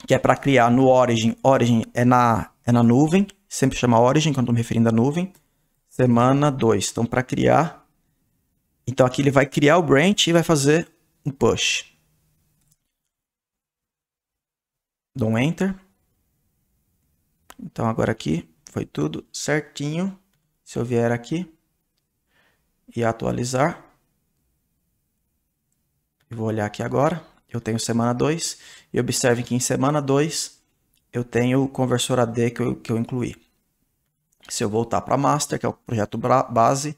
que é para criar no origin. Origin é na, é na nuvem, sempre chama origin quando estou me referindo à nuvem. Semana 2. Então, para criar... Então, aqui ele vai criar o branch e vai fazer um push. Dou um enter. Então, agora aqui foi tudo certinho. Se eu vier aqui e atualizar, eu vou olhar aqui agora, eu tenho semana 2, e observe que em semana 2 eu tenho o conversor AD que eu, que eu incluí. Se eu voltar para Master, que é o projeto base,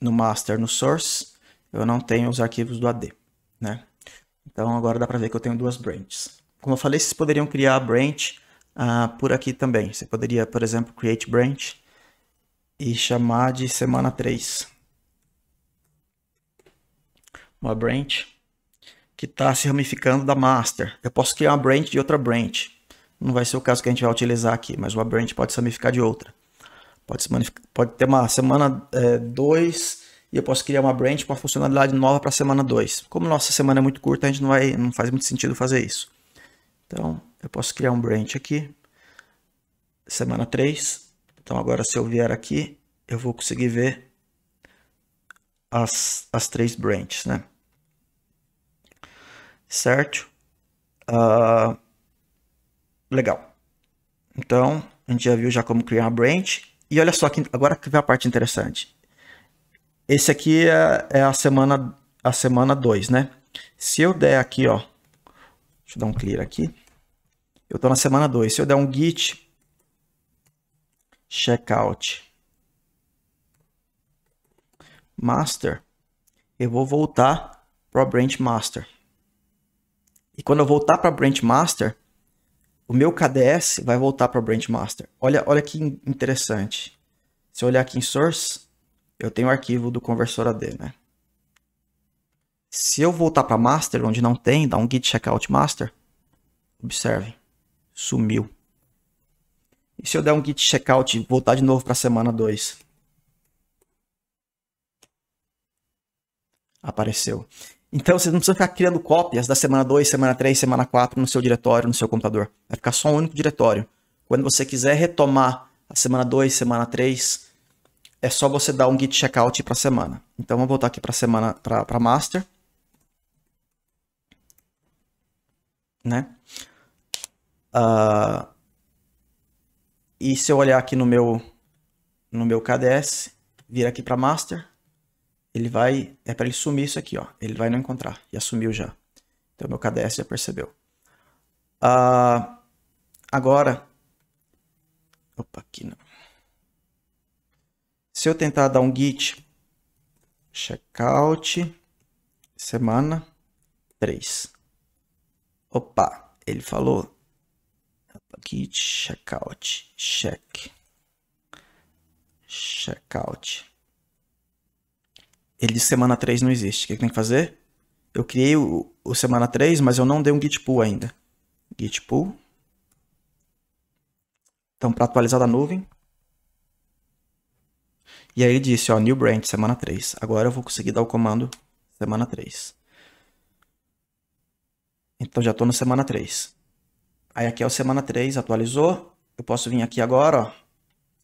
no Master, no Source, eu não tenho os arquivos do AD. Né? Então agora dá para ver que eu tenho duas branches. Como eu falei, vocês poderiam criar a branch uh, por aqui também. Você poderia, por exemplo, create branch e chamar de semana 3. Uma branch que está se ramificando da master. Eu posso criar uma branch de outra branch. Não vai ser o caso que a gente vai utilizar aqui, mas uma branch pode se ramificar de outra. Pode, se pode ter uma semana 2 é, e eu posso criar uma branch com uma funcionalidade nova para a semana 2. Como nossa semana é muito curta, a gente não, vai, não faz muito sentido fazer isso. Então, eu posso criar um branch aqui, semana 3. Então agora se eu vier aqui, eu vou conseguir ver as, as três branches, né? Certo? Uh, legal. Então, a gente já viu já como criar uma branch. E olha só, que, agora que vem a parte interessante. Esse aqui é, é a semana a semana 2, né? Se eu der aqui, ó, deixa eu dar um clear aqui. Eu estou na semana 2. Se eu der um git checkout master, eu vou voltar para a branch master. E quando eu voltar para a branch master, o meu KDS vai voltar para a branch master. Olha, olha que interessante. Se eu olhar aqui em source, eu tenho o arquivo do conversor AD, né? Se eu voltar para master, onde não tem, dá um git checkout master, observe. Sumiu. E se eu der um git checkout e voltar de novo para a semana 2? Apareceu. Então você não precisa ficar criando cópias da semana 2, semana 3, semana 4 no seu diretório, no seu computador. Vai ficar só um único diretório. Quando você quiser retomar a semana 2, semana 3, é só você dar um git checkout para a semana. Então vamos voltar aqui para a semana para master, né? Uh, e se eu olhar aqui no meu, no meu KDS, vir aqui para Master, ele vai, é para ele sumir isso aqui, ó. ele vai não encontrar, e assumiu já. Então meu KDS já percebeu. Uh, agora, opa, aqui não. Se eu tentar dar um git, checkout, semana 3. Opa, ele falou git checkout, check, checkout. Ele semana 3 não existe. O que, que tem que fazer? Eu criei o, o, semana 3, mas eu não dei um git pull ainda. Git pull. Então, para atualizar da nuvem. E aí ele disse, ó, new branch, semana 3. Agora eu vou conseguir dar o comando semana 3. Então já tô na semana 3. Aí aqui é o semana 3, atualizou. Eu posso vir aqui agora, ó.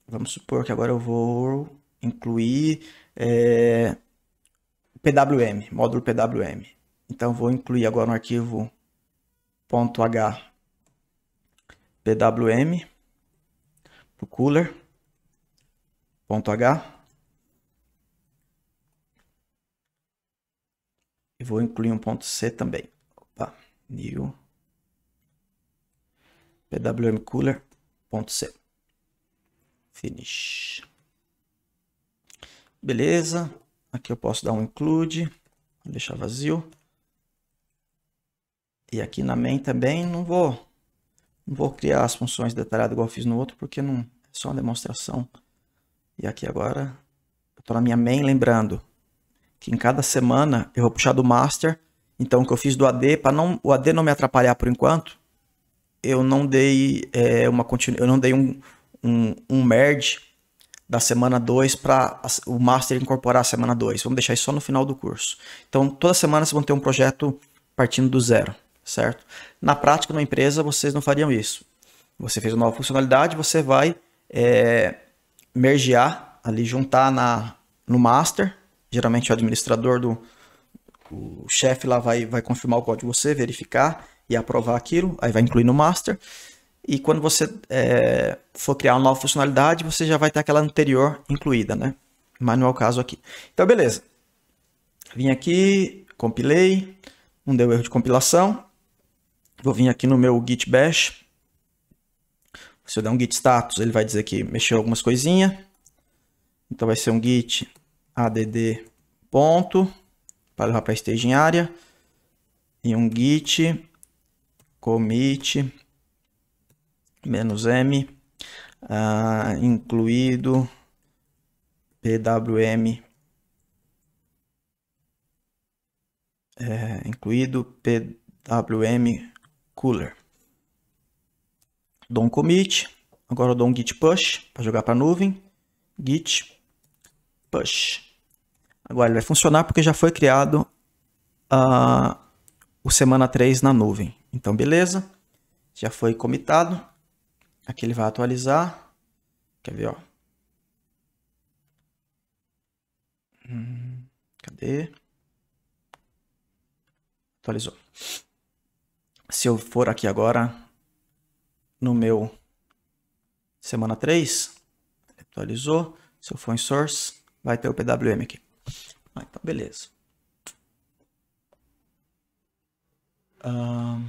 Vamos supor que agora eu vou incluir é, PWM, módulo PWM. Então, vou incluir agora no arquivo .h PWM para o cooler, .h. E vou incluir um ponto .c também. Opa, new pwmcooler.c. Finish. Beleza. Aqui eu posso dar um include, deixar vazio. E aqui na main também não vou, não vou criar as funções detalhadas igual eu fiz no outro, porque não é só uma demonstração. E aqui agora eu estou na minha main lembrando que em cada semana eu vou puxar do master. Então o que eu fiz do AD, para não o AD não me atrapalhar por enquanto, eu não dei é, uma continu... eu não dei um, um, um merge da semana 2 para o master incorporar a semana 2. Vamos deixar isso só no final do curso. Então, toda semana vocês vão ter um projeto partindo do zero, certo? Na prática, numa empresa, vocês não fariam isso. Você fez uma nova funcionalidade, você vai é, mergear, ali juntar na, no master. Geralmente o administrador do o chefe lá vai, vai confirmar o código você, verificar e aprovar aquilo, aí vai incluir no master. E quando você é, for criar uma nova funcionalidade, você já vai ter aquela anterior incluída, né? Mas não é o caso aqui. Então, beleza. Vim aqui, compilei, não deu erro de compilação. Vou vir aqui no meu git bash. Se eu der um git status, ele vai dizer que mexeu algumas coisinhas. Então vai ser um git add ponto para levar para staging área e um git commit menos m uh, incluído pwm é, incluído pwm cooler dou um commit agora dou um git push para jogar para a nuvem git push agora ele vai funcionar porque já foi criado uh, o semana 3 na nuvem então, beleza. Já foi comitado. Aqui ele vai atualizar. Quer ver, ó. Hum, cadê? Atualizou. Se eu for aqui agora no meu semana 3, atualizou. Se eu for em source, vai ter o PWM aqui. Ah, então, beleza. Ah,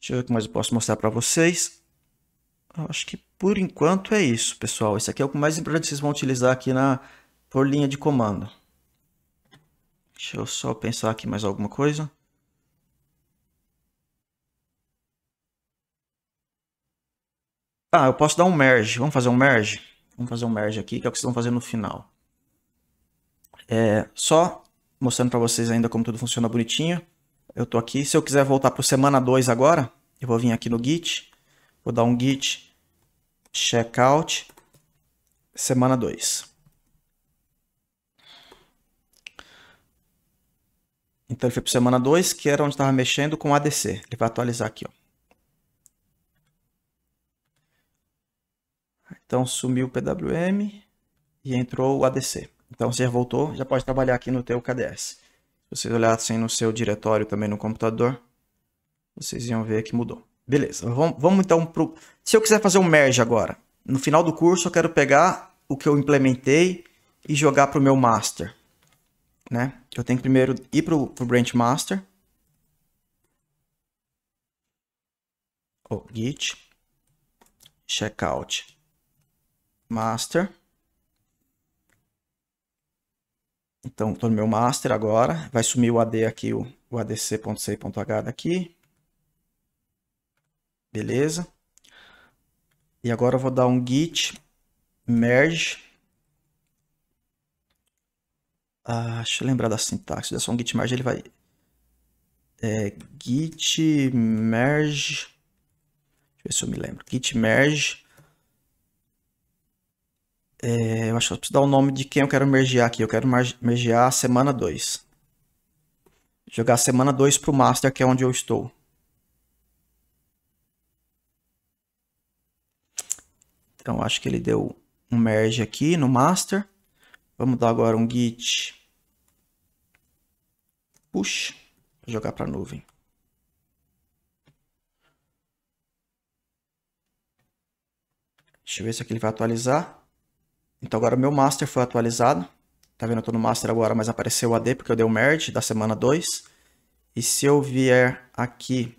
Deixa eu ver o que mais eu posso mostrar para vocês. Eu acho que por enquanto é isso, pessoal. Esse aqui é o que mais importante vocês vão utilizar aqui na por linha de comando. Deixa eu só pensar aqui mais alguma coisa. Ah, eu posso dar um merge. Vamos fazer um merge? Vamos fazer um merge aqui, que é o que vocês vão fazer no final. É, só mostrando para vocês ainda como tudo funciona bonitinho. Eu tô aqui. Se eu quiser voltar para semana 2 agora, eu vou vir aqui no git. Vou dar um git checkout semana 2. Então ele foi para semana 2, que era onde estava mexendo com o ADC. Ele vai atualizar aqui. Ó. Então sumiu o PWM e entrou o ADC. Então você já voltou, já pode trabalhar aqui no teu KDS. Se vocês olhassem no seu diretório também no computador, vocês iam ver que mudou. Beleza, vamos, vamos então pro... Se eu quiser fazer um merge agora, no final do curso eu quero pegar o que eu implementei e jogar para o meu master. Né? Eu tenho que primeiro ir para o branch master. oh, git checkout master. Então, estou no meu master agora. Vai sumir o AD aqui, o, o adc.c.h daqui. Beleza. E agora eu vou dar um git merge. Ah, deixa eu lembrar da sintaxe. Se der só um git merge, ele vai... É, git merge... Deixa eu ver se eu me lembro. Git merge é, eu acho que eu preciso dar o nome de quem eu quero mergear aqui. Eu quero mergear a semana 2. Jogar a semana 2 para o Master, que é onde eu estou. Então, acho que ele deu um merge aqui no master. Vamos dar agora um git push, jogar para a nuvem. Deixa eu ver se aqui ele vai atualizar. Então agora meu master foi atualizado. Tá vendo? Eu tô no master agora, mas apareceu o AD porque eu dei o merge da semana 2. E se eu vier aqui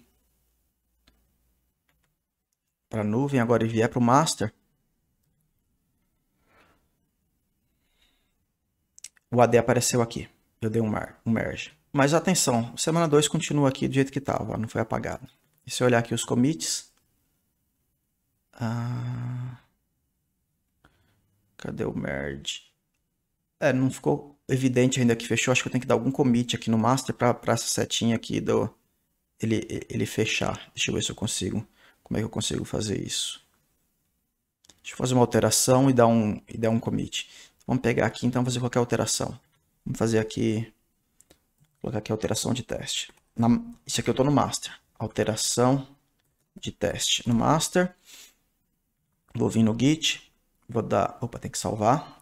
para nuvem agora e vier para o master, o AD apareceu aqui. Eu dei um, mar, um merge. Mas atenção, semana 2 continua aqui do jeito que estava, não foi apagado. E se eu olhar aqui os commits... Ah... Cadê o merge? É, não ficou evidente ainda que fechou. Acho que eu tenho que dar algum commit aqui no master para essa setinha aqui do, ele, ele fechar. Deixa eu ver se eu consigo. Como é que eu consigo fazer isso? Deixa eu fazer uma alteração e dar um, e dar um commit. Vamos pegar aqui então fazer qualquer alteração. Vamos fazer aqui. Colocar aqui alteração de teste. Na, isso aqui eu estou no master. Alteração de teste no master. Vou vir no git. Vou dar... Opa, tem que salvar.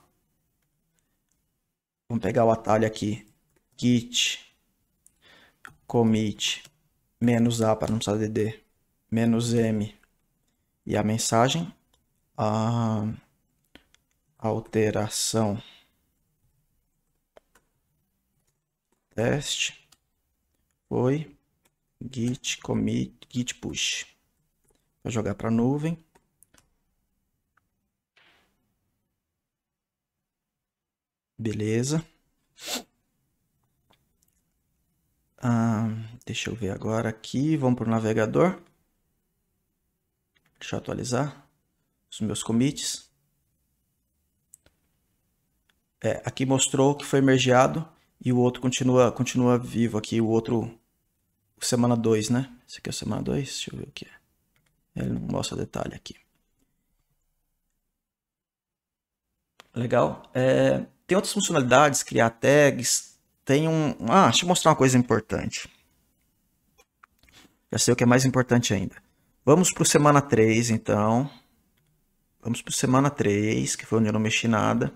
Vamos pegar o atalho aqui. Git commit menos A para não precisar de D, menos M e a mensagem. A alteração teste foi git commit git push. Vou jogar para a nuvem. Beleza. Ah, deixa eu ver agora aqui. Vamos para o navegador. Deixa eu atualizar os meus commits. É, aqui mostrou que foi mergeado e o outro continua, continua vivo aqui. O outro, semana 2, né? Esse aqui é o semana 2. Deixa eu ver o que é. Ele não mostra detalhe aqui. Legal. É, tem outras funcionalidades, criar tags. Tem um. Ah, deixa eu mostrar uma coisa importante. Já sei o que é mais importante ainda. Vamos para o semana 3, então. Vamos para o semana 3, que foi onde eu não mexi nada.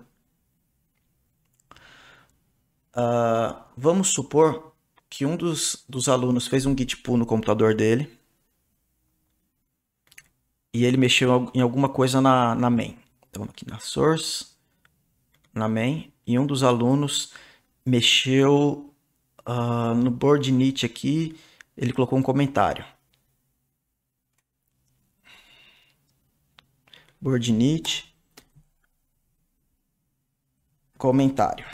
Uh, vamos supor que um dos, dos alunos fez um git pull no computador dele e ele mexeu em alguma coisa na, na main. Então, aqui na source. Amém. e um dos alunos mexeu uh, no board init aqui, ele colocou um comentário. Board init, comentário.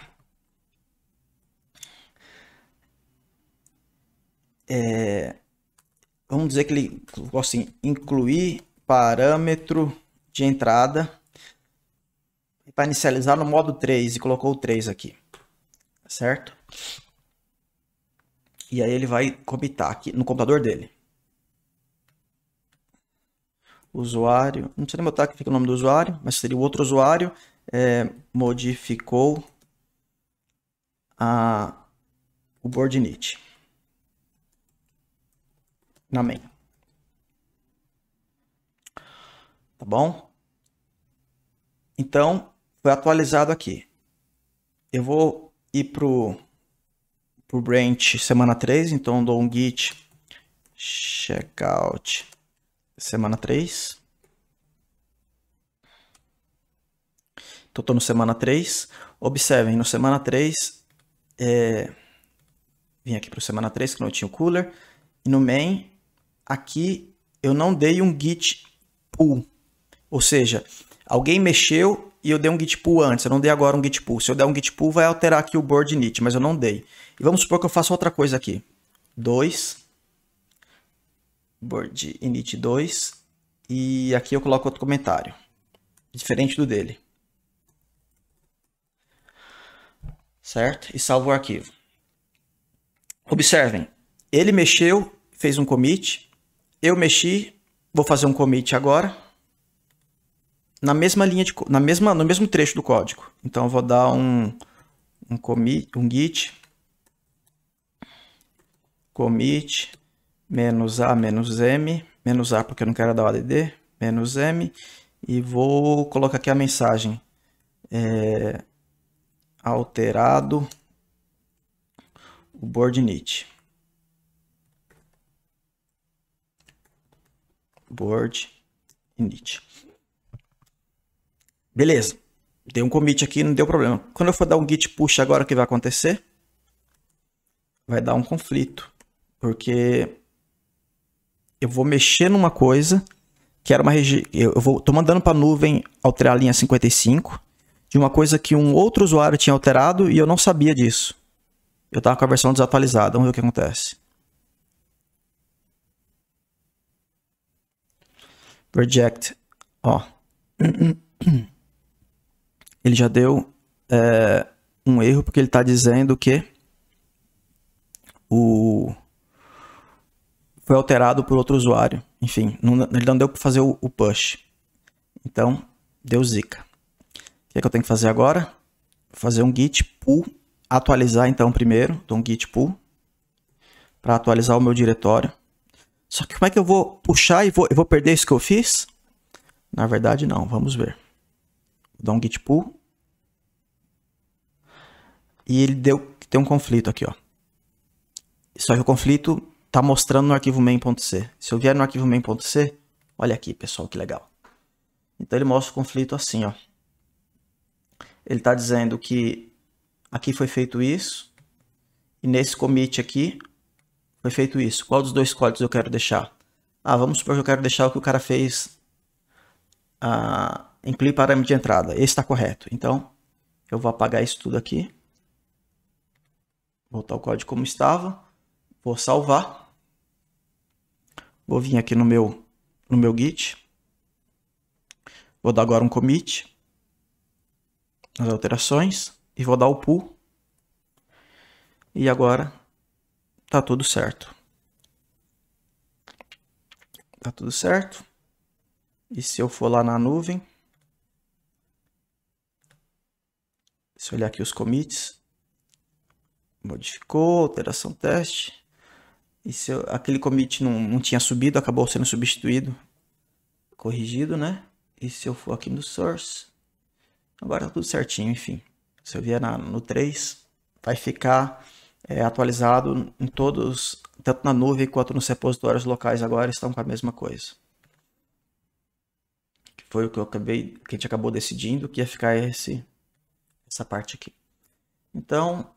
É, vamos dizer que ele assim, incluir parâmetro de entrada para inicializar no modo 3 e colocou o 3 aqui, tá certo? E aí ele vai comitar aqui no computador dele. Usuário, não sei nem botar aqui fica o nome do usuário, mas seria o outro usuário, é, modificou a, o board Boardinit na main. Tá bom? Então, foi atualizado aqui. Eu vou ir para o branch semana 3, então dou um git checkout semana 3. Então estou no semana 3. Observem, no semana 3, é... vim aqui para o semana 3 que não tinha o cooler. E no main, aqui eu não dei um git pull. Ou seja, alguém mexeu e eu dei um git pull antes, eu não dei agora um git pull. Se eu der um git pull, vai alterar aqui o board init, mas eu não dei. E vamos supor que eu faça outra coisa aqui. 2, board init 2, e aqui eu coloco outro comentário, diferente do dele. Certo? E salvo o arquivo. Observem, ele mexeu, fez um commit, eu mexi, vou fazer um commit agora, na mesma linha de na mesma no mesmo trecho do código. Então eu vou dar um um commit, um git commit menos a menos m, menos a porque eu não quero dar o add, menos m e vou colocar aqui a mensagem é, alterado o board init. Board init. Beleza. Dei um commit aqui, não deu problema. Quando eu for dar um git push agora, o que vai acontecer? Vai dar um conflito. Porque eu vou mexer numa coisa que era uma região... Eu vou... tô mandando para a nuvem alterar a linha 55 de uma coisa que um outro usuário tinha alterado e eu não sabia disso. Eu estava com a versão desatualizada. Vamos ver o que acontece. Reject. Ó. [clears throat] Hum, hum, hum ele já deu é, um erro, porque ele está dizendo que o foi alterado por outro usuário. Enfim, não, ele não deu para fazer o, o, push. Então, deu zica. O que, é que eu tenho que fazer agora? fazer um git pull, atualizar então primeiro, então git pull, para atualizar o meu diretório. Só que como é que eu vou puxar e vou, eu vou perder isso que eu fiz? Na verdade, não. Vamos ver git pull E ele deu, tem um conflito aqui, ó. Só que o conflito tá mostrando no arquivo main.c. Se eu vier no arquivo main.c, olha aqui, pessoal, que legal. Então ele mostra o conflito assim, ó. Ele tá dizendo que aqui foi feito isso, e nesse commit aqui foi feito isso. Qual dos dois códigos eu quero deixar? Ah, vamos supor que eu quero deixar o que o cara fez ah, incluir parâmetro de entrada. Esse está correto. Então, eu vou apagar isso tudo aqui. Voltar o código como estava. Vou salvar. Vou vir aqui no meu, no meu Git. Vou dar agora um commit. As alterações. E vou dar o pull. E agora tá tudo certo. Tá tudo certo. E se eu for lá na nuvem... Se olhar aqui os commits, modificou, alteração teste. E se eu, aquele commit não, não tinha subido, acabou sendo substituído, corrigido, né? E se eu for aqui no source, agora tá tudo certinho, enfim. Se eu vier na, no 3, vai ficar é, atualizado em todos, tanto na nuvem quanto nos repositórios locais agora estão com a mesma coisa. Que foi o que eu acabei, que a gente acabou decidindo, que ia ficar esse essa parte aqui. Então,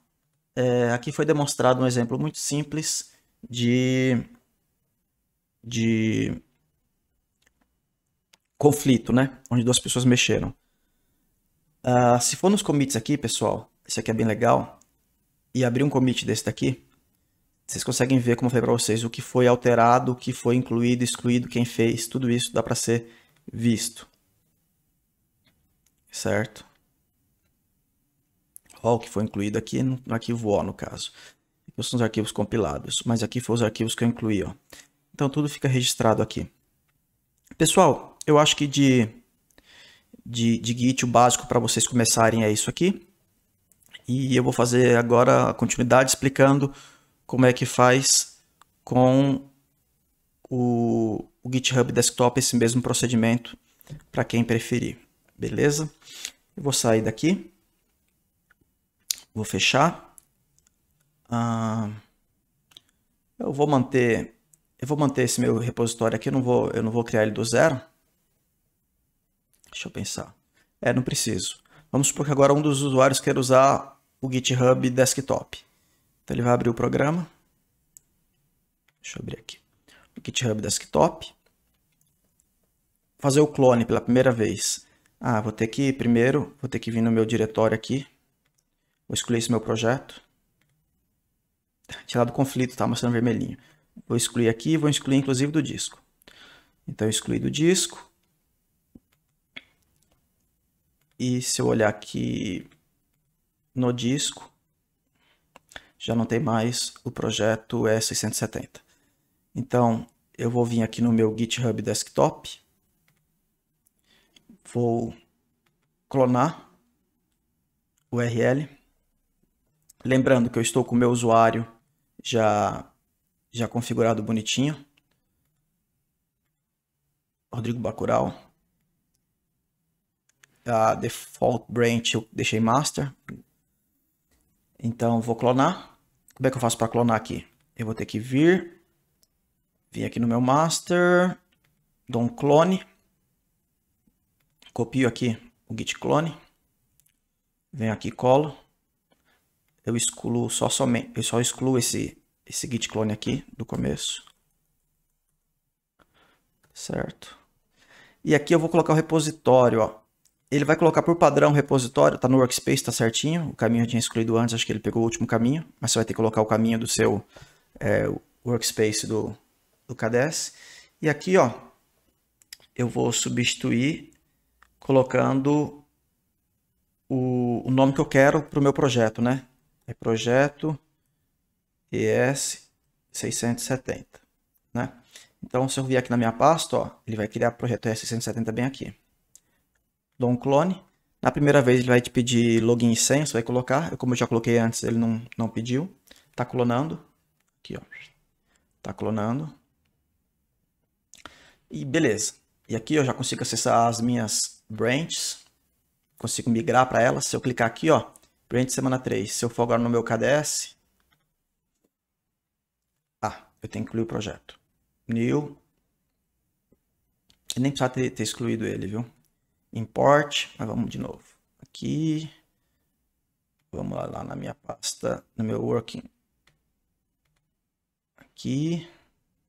é, aqui foi demonstrado um exemplo muito simples de, de conflito, né? Onde duas pessoas mexeram. Uh, se for nos commits aqui, pessoal, isso aqui é bem legal, e abrir um commit desse daqui, vocês conseguem ver, como eu falei para vocês, o que foi alterado, o que foi incluído, excluído, quem fez, tudo isso dá para ser visto. Certo? que foi incluído aqui no, no arquivo O, no caso. Aqui são os arquivos compilados, mas aqui foram os arquivos que eu incluí. Ó. Então, tudo fica registrado aqui. Pessoal, eu acho que de, de, de Git o básico para vocês começarem é isso aqui. E eu vou fazer agora a continuidade explicando como é que faz com o, o GitHub Desktop esse mesmo procedimento para quem preferir. Beleza? Eu vou sair daqui. Vou fechar. Ah, eu vou manter, eu vou manter esse meu repositório aqui. Eu não vou, eu não vou criar ele do zero. Deixa eu pensar. É, não preciso. Vamos supor que agora um dos usuários quer usar o GitHub Desktop. Então ele vai abrir o programa. Deixa eu abrir aqui. O GitHub Desktop. Fazer o clone pela primeira vez. Ah, vou ter que primeiro, vou ter que vir no meu diretório aqui. Vou excluir esse meu projeto. Tá, Tirar do conflito, tá? Mostrando vermelhinho. Vou excluir aqui, vou excluir inclusive do disco. Então, excluí do disco. E se eu olhar aqui no disco, já não tem mais o projeto E670. Então, eu vou vir aqui no meu GitHub Desktop, vou clonar o URL, Lembrando que eu estou com o meu usuário já, já configurado bonitinho. Rodrigo Bacural. A tá, default branch eu deixei master. Então vou clonar. Como é que eu faço para clonar aqui? Eu vou ter que vir, Vim aqui no meu master, dou um clone, copio aqui o git clone, venho aqui colo, eu excluo só somente, eu só excluo esse esse git clone aqui do começo. Certo? E aqui eu vou colocar o repositório, ó. Ele vai colocar por padrão o repositório, tá no workspace, tá certinho. O caminho eu tinha excluído antes, acho que ele pegou o último caminho, mas você vai ter que colocar o caminho do seu é, workspace do, do KDS. E aqui, ó, eu vou substituir colocando o, o nome que eu quero para o meu projeto, né? é projeto ES 670, né? Então, se eu vier aqui na minha pasta, ó, ele vai criar o projeto ES 670 bem aqui. Dou um clone. Na primeira vez ele vai te pedir login e senha, você vai colocar. Eu Como eu já coloquei antes, ele não, não pediu. Tá clonando. Aqui, ó. Tá clonando. E beleza. E aqui eu já consigo acessar as minhas branches. Consigo migrar para elas. Se eu clicar aqui, ó, Print semana 3. Se eu for agora no meu KDS. Ah, eu tenho que incluir o projeto. New. Eu nem precisava ter, ter excluído ele, viu? Import. Mas vamos de novo. Aqui. Vamos lá, na minha pasta. No meu working. Aqui.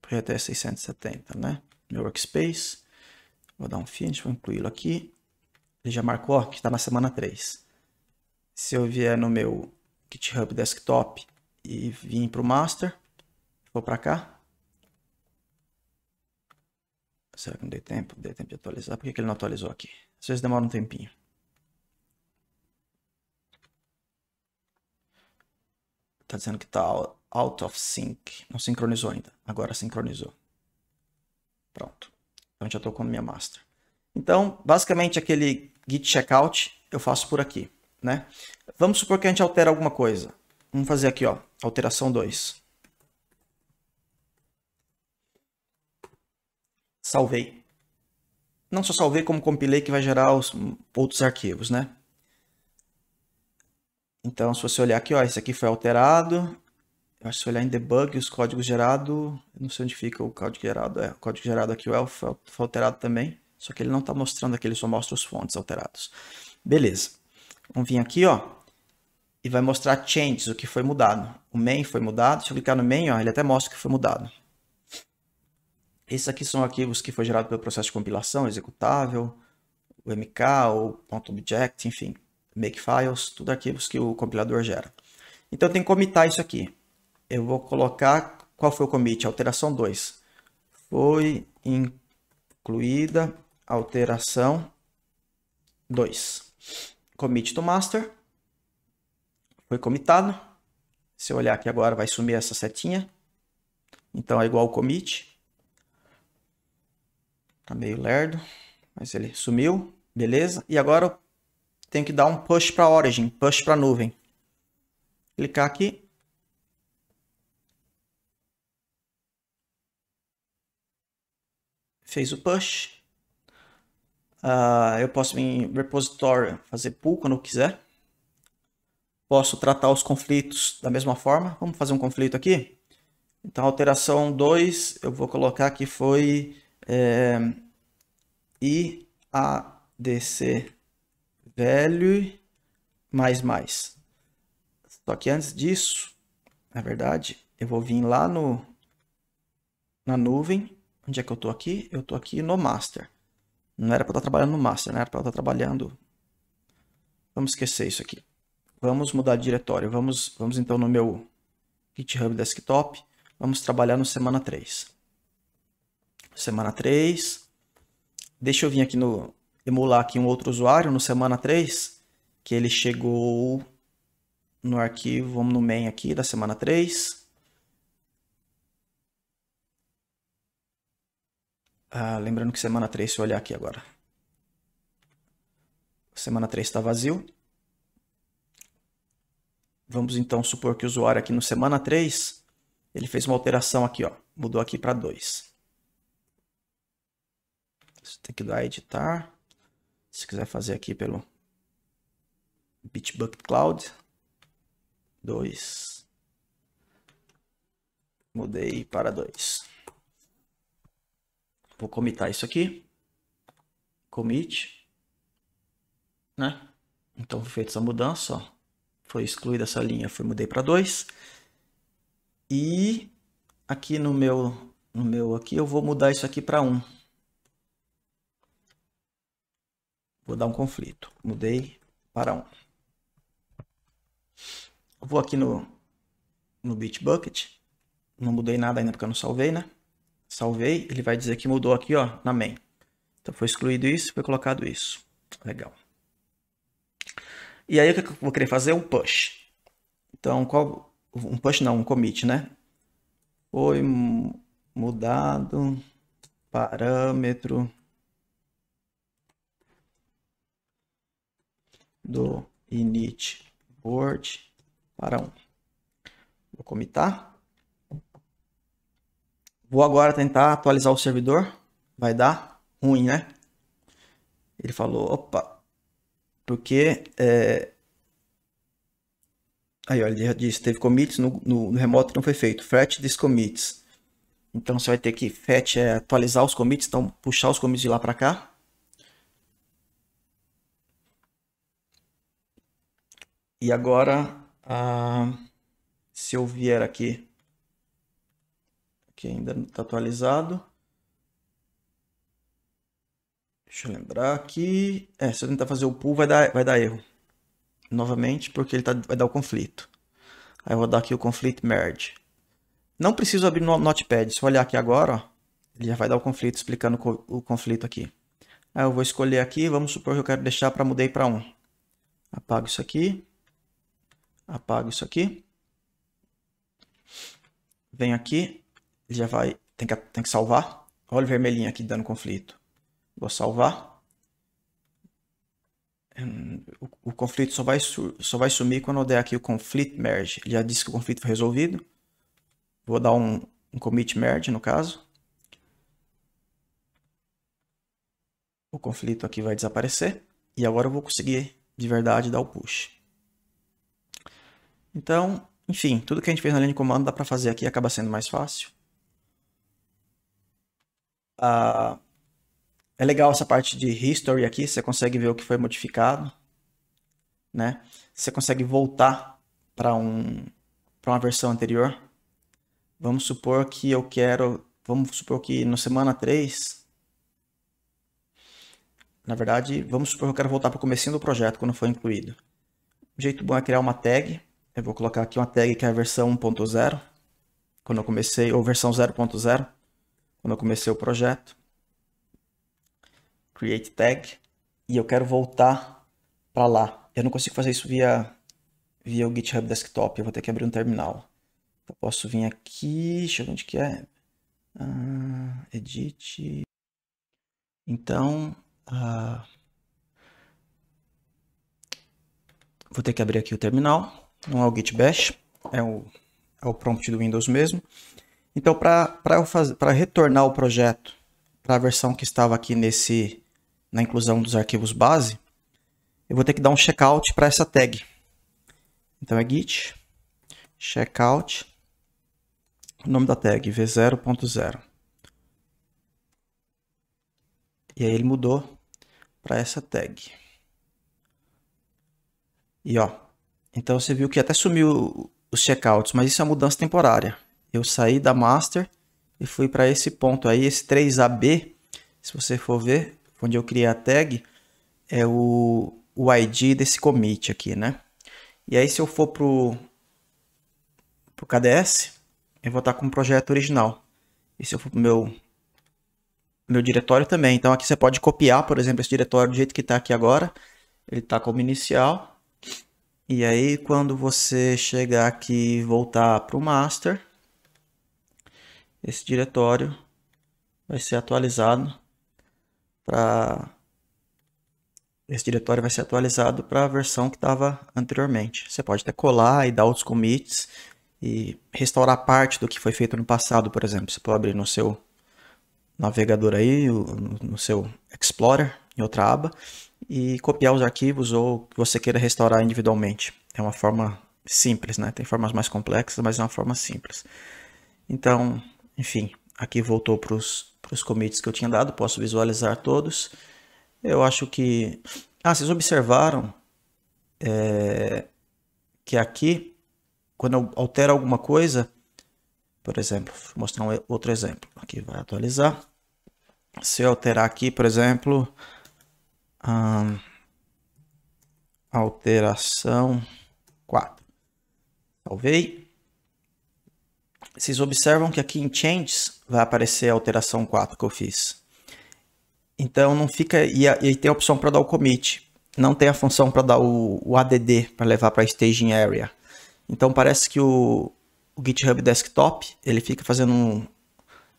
Projeto é 670, né? Meu workspace. Vou dar um finish, vou incluí-lo aqui. Ele já marcou ó, que está na semana 3 se eu vier no meu GitHub Desktop e vim para o Master, vou para cá. Será que não deu tempo? Deu tempo de atualizar. Por que, que ele não atualizou aqui? Às vezes demora um tempinho. Tá dizendo que tá out of sync. Não sincronizou ainda. Agora sincronizou. Pronto. Então já estou com a minha master. Então, basicamente aquele git checkout eu faço por aqui né? Vamos supor que a gente altera alguma coisa. Vamos fazer aqui, ó, alteração 2. Salvei. Não só salvei, como compilei, que vai gerar os outros arquivos, né? Então, se você olhar aqui, ó, esse aqui foi alterado. Eu acho que se olhar em debug, os códigos gerados, não sei onde fica o código gerado. É, o código gerado aqui, o elf, foi alterado também. Só que ele não está mostrando aqui, ele só mostra os fontes alterados. Beleza. Vamos vir aqui, ó, e vai mostrar changes, o que foi mudado. O main foi mudado. Se eu clicar no main, ó, ele até mostra o que foi mudado. Esses aqui são arquivos que foi gerado pelo processo de compilação, executável, o MK, o .object, enfim, makefiles, tudo arquivos que o compilador gera. Então, tem que comitar isso aqui. Eu vou colocar qual foi o commit, alteração 2. Foi incluída alteração 2 commit to master. Foi comitado. Se eu olhar aqui agora, vai sumir essa setinha. Então é igual ao commit. Tá meio lerdo, mas ele sumiu. Beleza. E agora eu tenho que dar um push para origin, push para nuvem. Clicar aqui. Fez o push. Uh, eu posso vir em repositório fazer pull quando eu quiser. Posso tratar os conflitos da mesma forma. Vamos fazer um conflito aqui. Então, alteração 2, eu vou colocar que foi é, eh, IADC value mais mais. Só que antes disso, na verdade, eu vou vir lá no na nuvem. Onde é que eu estou aqui? Eu estou aqui no master. Não era para estar tá trabalhando no master, né? Era para estar tá trabalhando... Vamos esquecer isso aqui. Vamos mudar de diretório. Vamos, vamos então no meu GitHub Desktop. Vamos trabalhar no semana 3. Semana 3. Deixa eu vir aqui no... Emular aqui um outro usuário no semana 3. Que ele chegou no arquivo, vamos no main aqui da semana 3. Ah, lembrando que semana 3, se eu olhar aqui agora. Semana 3 está vazio. Vamos então supor que o usuário aqui no semana 3, ele fez uma alteração aqui, ó. Mudou aqui para 2. tem que dar editar. Se quiser fazer aqui pelo Bitbucket Cloud. 2. Mudei para 2. Vou comitar isso aqui. Commit. Né? Então, feita essa mudança, ó, foi excluída essa linha, fui mudei para 2. E aqui no meu, no meu aqui, eu vou mudar isso aqui para 1. Um. Vou dar um conflito. Mudei para 1. Um. Vou aqui no, no Bitbucket. Não mudei nada ainda porque eu não salvei, né? salvei, ele vai dizer que mudou aqui, ó, na main. Então foi excluído isso, foi colocado isso. Legal. E aí o que eu vou querer fazer é um push. Então, qual um push não, um commit, né? Foi mudado parâmetro do init board para um. Vou comitar. Vou agora tentar atualizar o servidor. Vai dar ruim, né? Ele falou, opa, porque é... aí olha, ele já disse, teve commits no, no, no remoto não foi feito, fetch these commits. Então você vai ter que fetch é atualizar os commits, então puxar os commits de lá para cá. E agora, ah, se eu vier aqui que ainda não está atualizado. Deixa eu lembrar aqui. É, se eu tentar fazer o pull, vai dar, vai dar erro. Novamente, porque ele tá, vai dar o conflito. Aí eu vou dar aqui o conflito merge. Não preciso abrir no Notepad. Se eu olhar aqui agora, ó, ele já vai dar o conflito, explicando o conflito aqui. Aí eu vou escolher aqui, vamos supor que eu quero deixar para mudei para 1. Apago isso aqui. Apago isso aqui. Venho aqui. Ele já vai, tem que, tem que salvar. Olha o vermelhinho aqui dando conflito. Vou salvar. O, o conflito só vai, só vai sumir quando eu der aqui o conflito merge. Ele já disse que o conflito foi resolvido. Vou dar um, um commit merge no caso. O conflito aqui vai desaparecer. E agora eu vou conseguir de verdade dar o push. Então, enfim, tudo que a gente fez na linha de comando dá para fazer aqui acaba sendo mais fácil. Ah, é legal essa parte de history aqui, você consegue ver o que foi modificado, né? Você consegue voltar para um, uma versão anterior. Vamos supor que eu quero, vamos supor que na semana 3, na verdade, vamos supor que eu quero voltar para o começo do projeto quando foi incluído. O jeito bom é criar uma tag, eu vou colocar aqui uma tag que é a versão 1.0, quando eu comecei, ou versão 0.0 quando eu comecei o projeto. Create tag. E eu quero voltar para lá. Eu não consigo fazer isso via, via o GitHub Desktop. Eu vou ter que abrir um terminal. Então, posso vir aqui. Deixa eu ver onde que é. Uh, edit. Então, uh, vou ter que abrir aqui o terminal. Não é o git bash, é o, é o prompt do Windows mesmo. Então, para retornar o projeto para a versão que estava aqui nesse na inclusão dos arquivos base, eu vou ter que dar um checkout para essa tag. Então é git checkout, o nome da tag v0.0. E aí ele mudou para essa tag. E ó, então você viu que até sumiu os checkouts, mas isso é mudança temporária eu saí da master e fui para esse ponto aí, esse 3AB, se você for ver, onde eu criei a tag, é o, o ID desse commit aqui, né? E aí se eu for pro, pro KDS, eu vou estar com o projeto original. E se eu for pro meu, meu diretório também. Então aqui você pode copiar, por exemplo, esse diretório do jeito que está aqui agora. Ele está como inicial. E aí quando você chegar aqui e voltar pro master, esse diretório vai ser atualizado para esse diretório vai ser atualizado para a versão que estava anteriormente. Você pode até colar e dar outros commits e restaurar parte do que foi feito no passado, por exemplo. Você pode abrir no seu navegador aí, no seu Explorer, em outra aba, e copiar os arquivos ou que você queira restaurar individualmente. É uma forma simples, né? Tem formas mais complexas, mas é uma forma simples. Então, enfim, aqui voltou para os commits que eu tinha dado, posso visualizar todos. Eu acho que... Ah, vocês observaram é, que aqui, quando eu altero alguma coisa, por exemplo, vou mostrar um, outro exemplo. Aqui vai atualizar. Se eu alterar aqui, por exemplo, hum, alteração 4. talvez vocês observam que aqui em Changes vai aparecer a alteração 4 que eu fiz. Então não fica. E, aí tem a opção para dar o commit. Não tem a função para dar o, o ADD para levar para a staging area. Então parece que o, o GitHub Desktop ele fica fazendo um,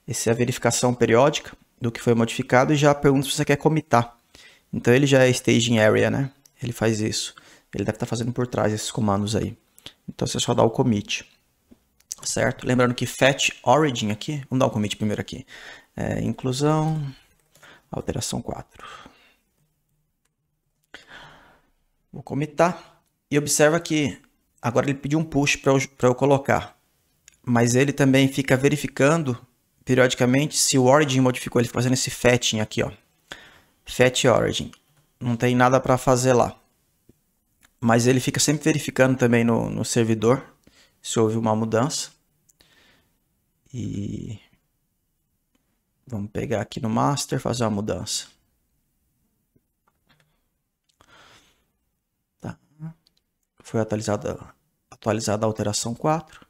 essa verificação periódica do que foi modificado e já pergunta se você quer comitar. Então ele já é staging area, né? Ele faz isso. Ele deve estar tá fazendo por trás esses comandos aí. Então você é só dá o commit certo? Lembrando que fetch origin aqui, vamos dar um commit primeiro aqui. É, inclusão, alteração 4. Vou comitar e observa que agora ele pediu um push para eu, pra eu colocar, mas ele também fica verificando periodicamente se o origin modificou, ele fica fazendo esse fetching aqui, ó. Fetch origin. Não tem nada para fazer lá. Mas ele fica sempre verificando também no, no servidor se houve uma mudança. E vamos pegar aqui no master, fazer uma mudança. Tá. Foi atualizada, atualizada a alteração 4.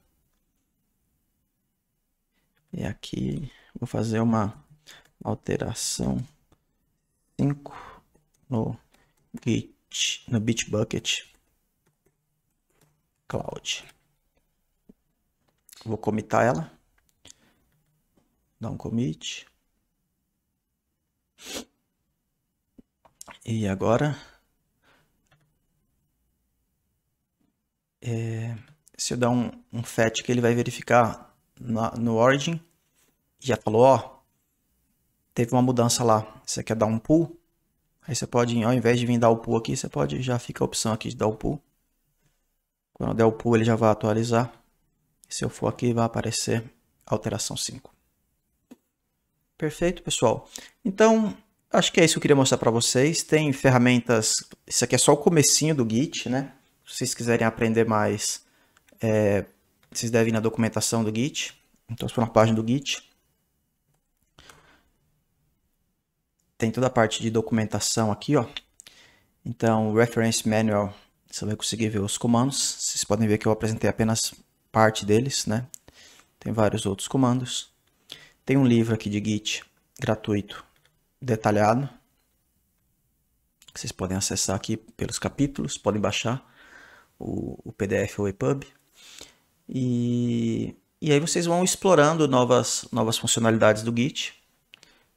E aqui vou fazer uma alteração 5 no git, no Bitbucket Cloud. Vou comitar ela. Dá um commit. E agora... É, se eu dar um, um fetch que ele vai verificar na, no origin, já falou, ó, teve uma mudança lá, você quer dar um pull? Aí você pode, ao invés de vir dar o pull aqui, você pode, já fica a opção aqui de dar o pull. Quando der o pull, ele já vai atualizar. Se eu for aqui, vai aparecer alteração 5. Perfeito, pessoal. Então, acho que é isso que eu queria mostrar para vocês. Tem ferramentas, isso aqui é só o comecinho do Git, né? Se vocês quiserem aprender mais, é, vocês devem ir na documentação do Git. Então, se for na página do Git, tem toda a parte de documentação aqui, ó. Então, Reference Manual, você vai conseguir ver os comandos. Vocês podem ver que eu apresentei apenas parte deles, né? Tem vários outros comandos. Tem um livro aqui de Git gratuito, detalhado, que vocês podem acessar aqui pelos capítulos, podem baixar o, o PDF ou o EPUB. E, e aí vocês vão explorando novas, novas funcionalidades do Git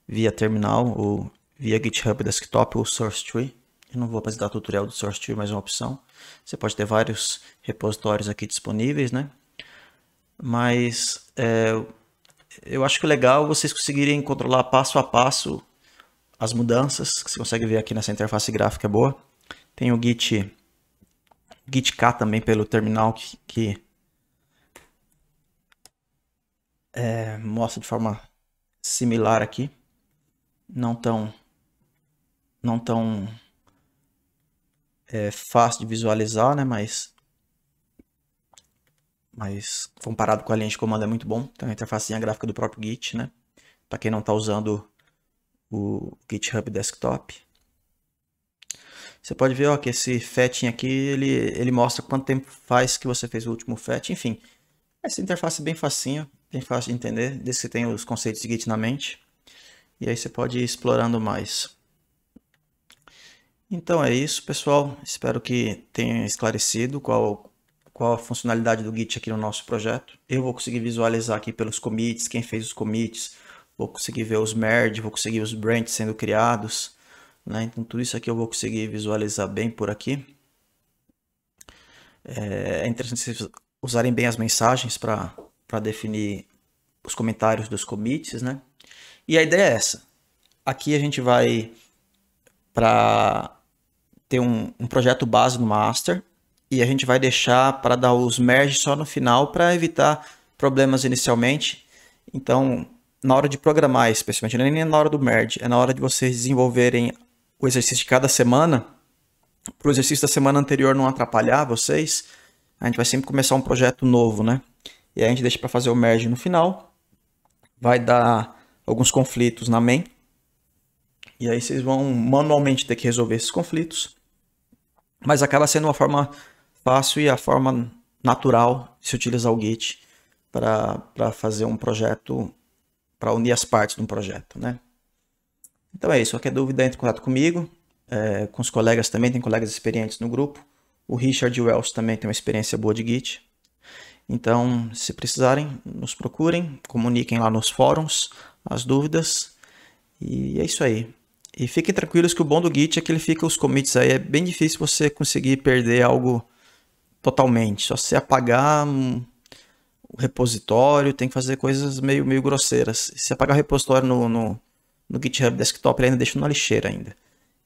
via terminal ou via GitHub Desktop ou SourceTree. Eu não vou apresentar tutorial do SourceTree, mas é uma opção. Você pode ter vários repositórios aqui disponíveis, né? mas é, eu acho que o legal é vocês conseguirem controlar passo a passo as mudanças que você consegue ver aqui nessa interface gráfica boa. Tem o Git, GitK também pelo terminal que, que é, mostra de forma similar aqui. Não tão, não tão é, fácil de visualizar, né? mas mas comparado com a linha de comando é muito bom. Tem uma interface gráfica do próprio Git, né? Para quem não está usando o GitHub Desktop. Você pode ver ó, que esse fetching aqui, ele, ele mostra quanto tempo faz que você fez o último fetch, enfim. Essa interface é bem facinho, bem fácil de entender, desde que você tenha os conceitos de Git na mente. E aí você pode ir explorando mais. Então é isso, pessoal. Espero que tenha esclarecido qual qual a funcionalidade do Git aqui no nosso projeto. Eu vou conseguir visualizar aqui pelos commits, quem fez os commits, vou conseguir ver os merge, vou conseguir os branches sendo criados. Né? Então tudo isso aqui eu vou conseguir visualizar bem por aqui. É, é interessante vocês usarem bem as mensagens para definir os comentários dos commits, né? E a ideia é essa. Aqui a gente vai para ter um, um projeto base no master, e a gente vai deixar para dar os merge só no final para evitar problemas inicialmente. Então, na hora de programar, especialmente, é nem na hora do merge, é na hora de vocês desenvolverem o exercício de cada semana, para o exercício da semana anterior não atrapalhar vocês, a gente vai sempre começar um projeto novo, né? E aí a gente deixa para fazer o merge no final, vai dar alguns conflitos na main, e aí vocês vão manualmente ter que resolver esses conflitos, mas acaba sendo uma forma fácil e a forma natural de se utilizar o Git para fazer um projeto, para unir as partes de um projeto, né? Então é isso, qualquer dúvida entre em contato comigo, é, com os colegas também, tem colegas experientes no grupo. O Richard Wells também tem uma experiência boa de Git. Então, se precisarem, nos procurem, comuniquem lá nos fóruns as dúvidas. E é isso aí. E fiquem tranquilos que o bom do Git é que ele fica os commits aí. É bem difícil você conseguir perder algo totalmente. Só se apagar o repositório, tem que fazer coisas meio, meio grosseiras. Se apagar o repositório no, no, no GitHub Desktop, ele ainda deixa na lixeira ainda.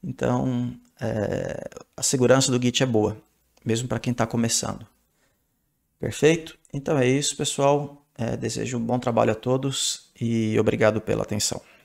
Então, é, a segurança do Git é boa, mesmo para quem está começando. Perfeito? Então é isso, pessoal. É, desejo um bom trabalho a todos e obrigado pela atenção.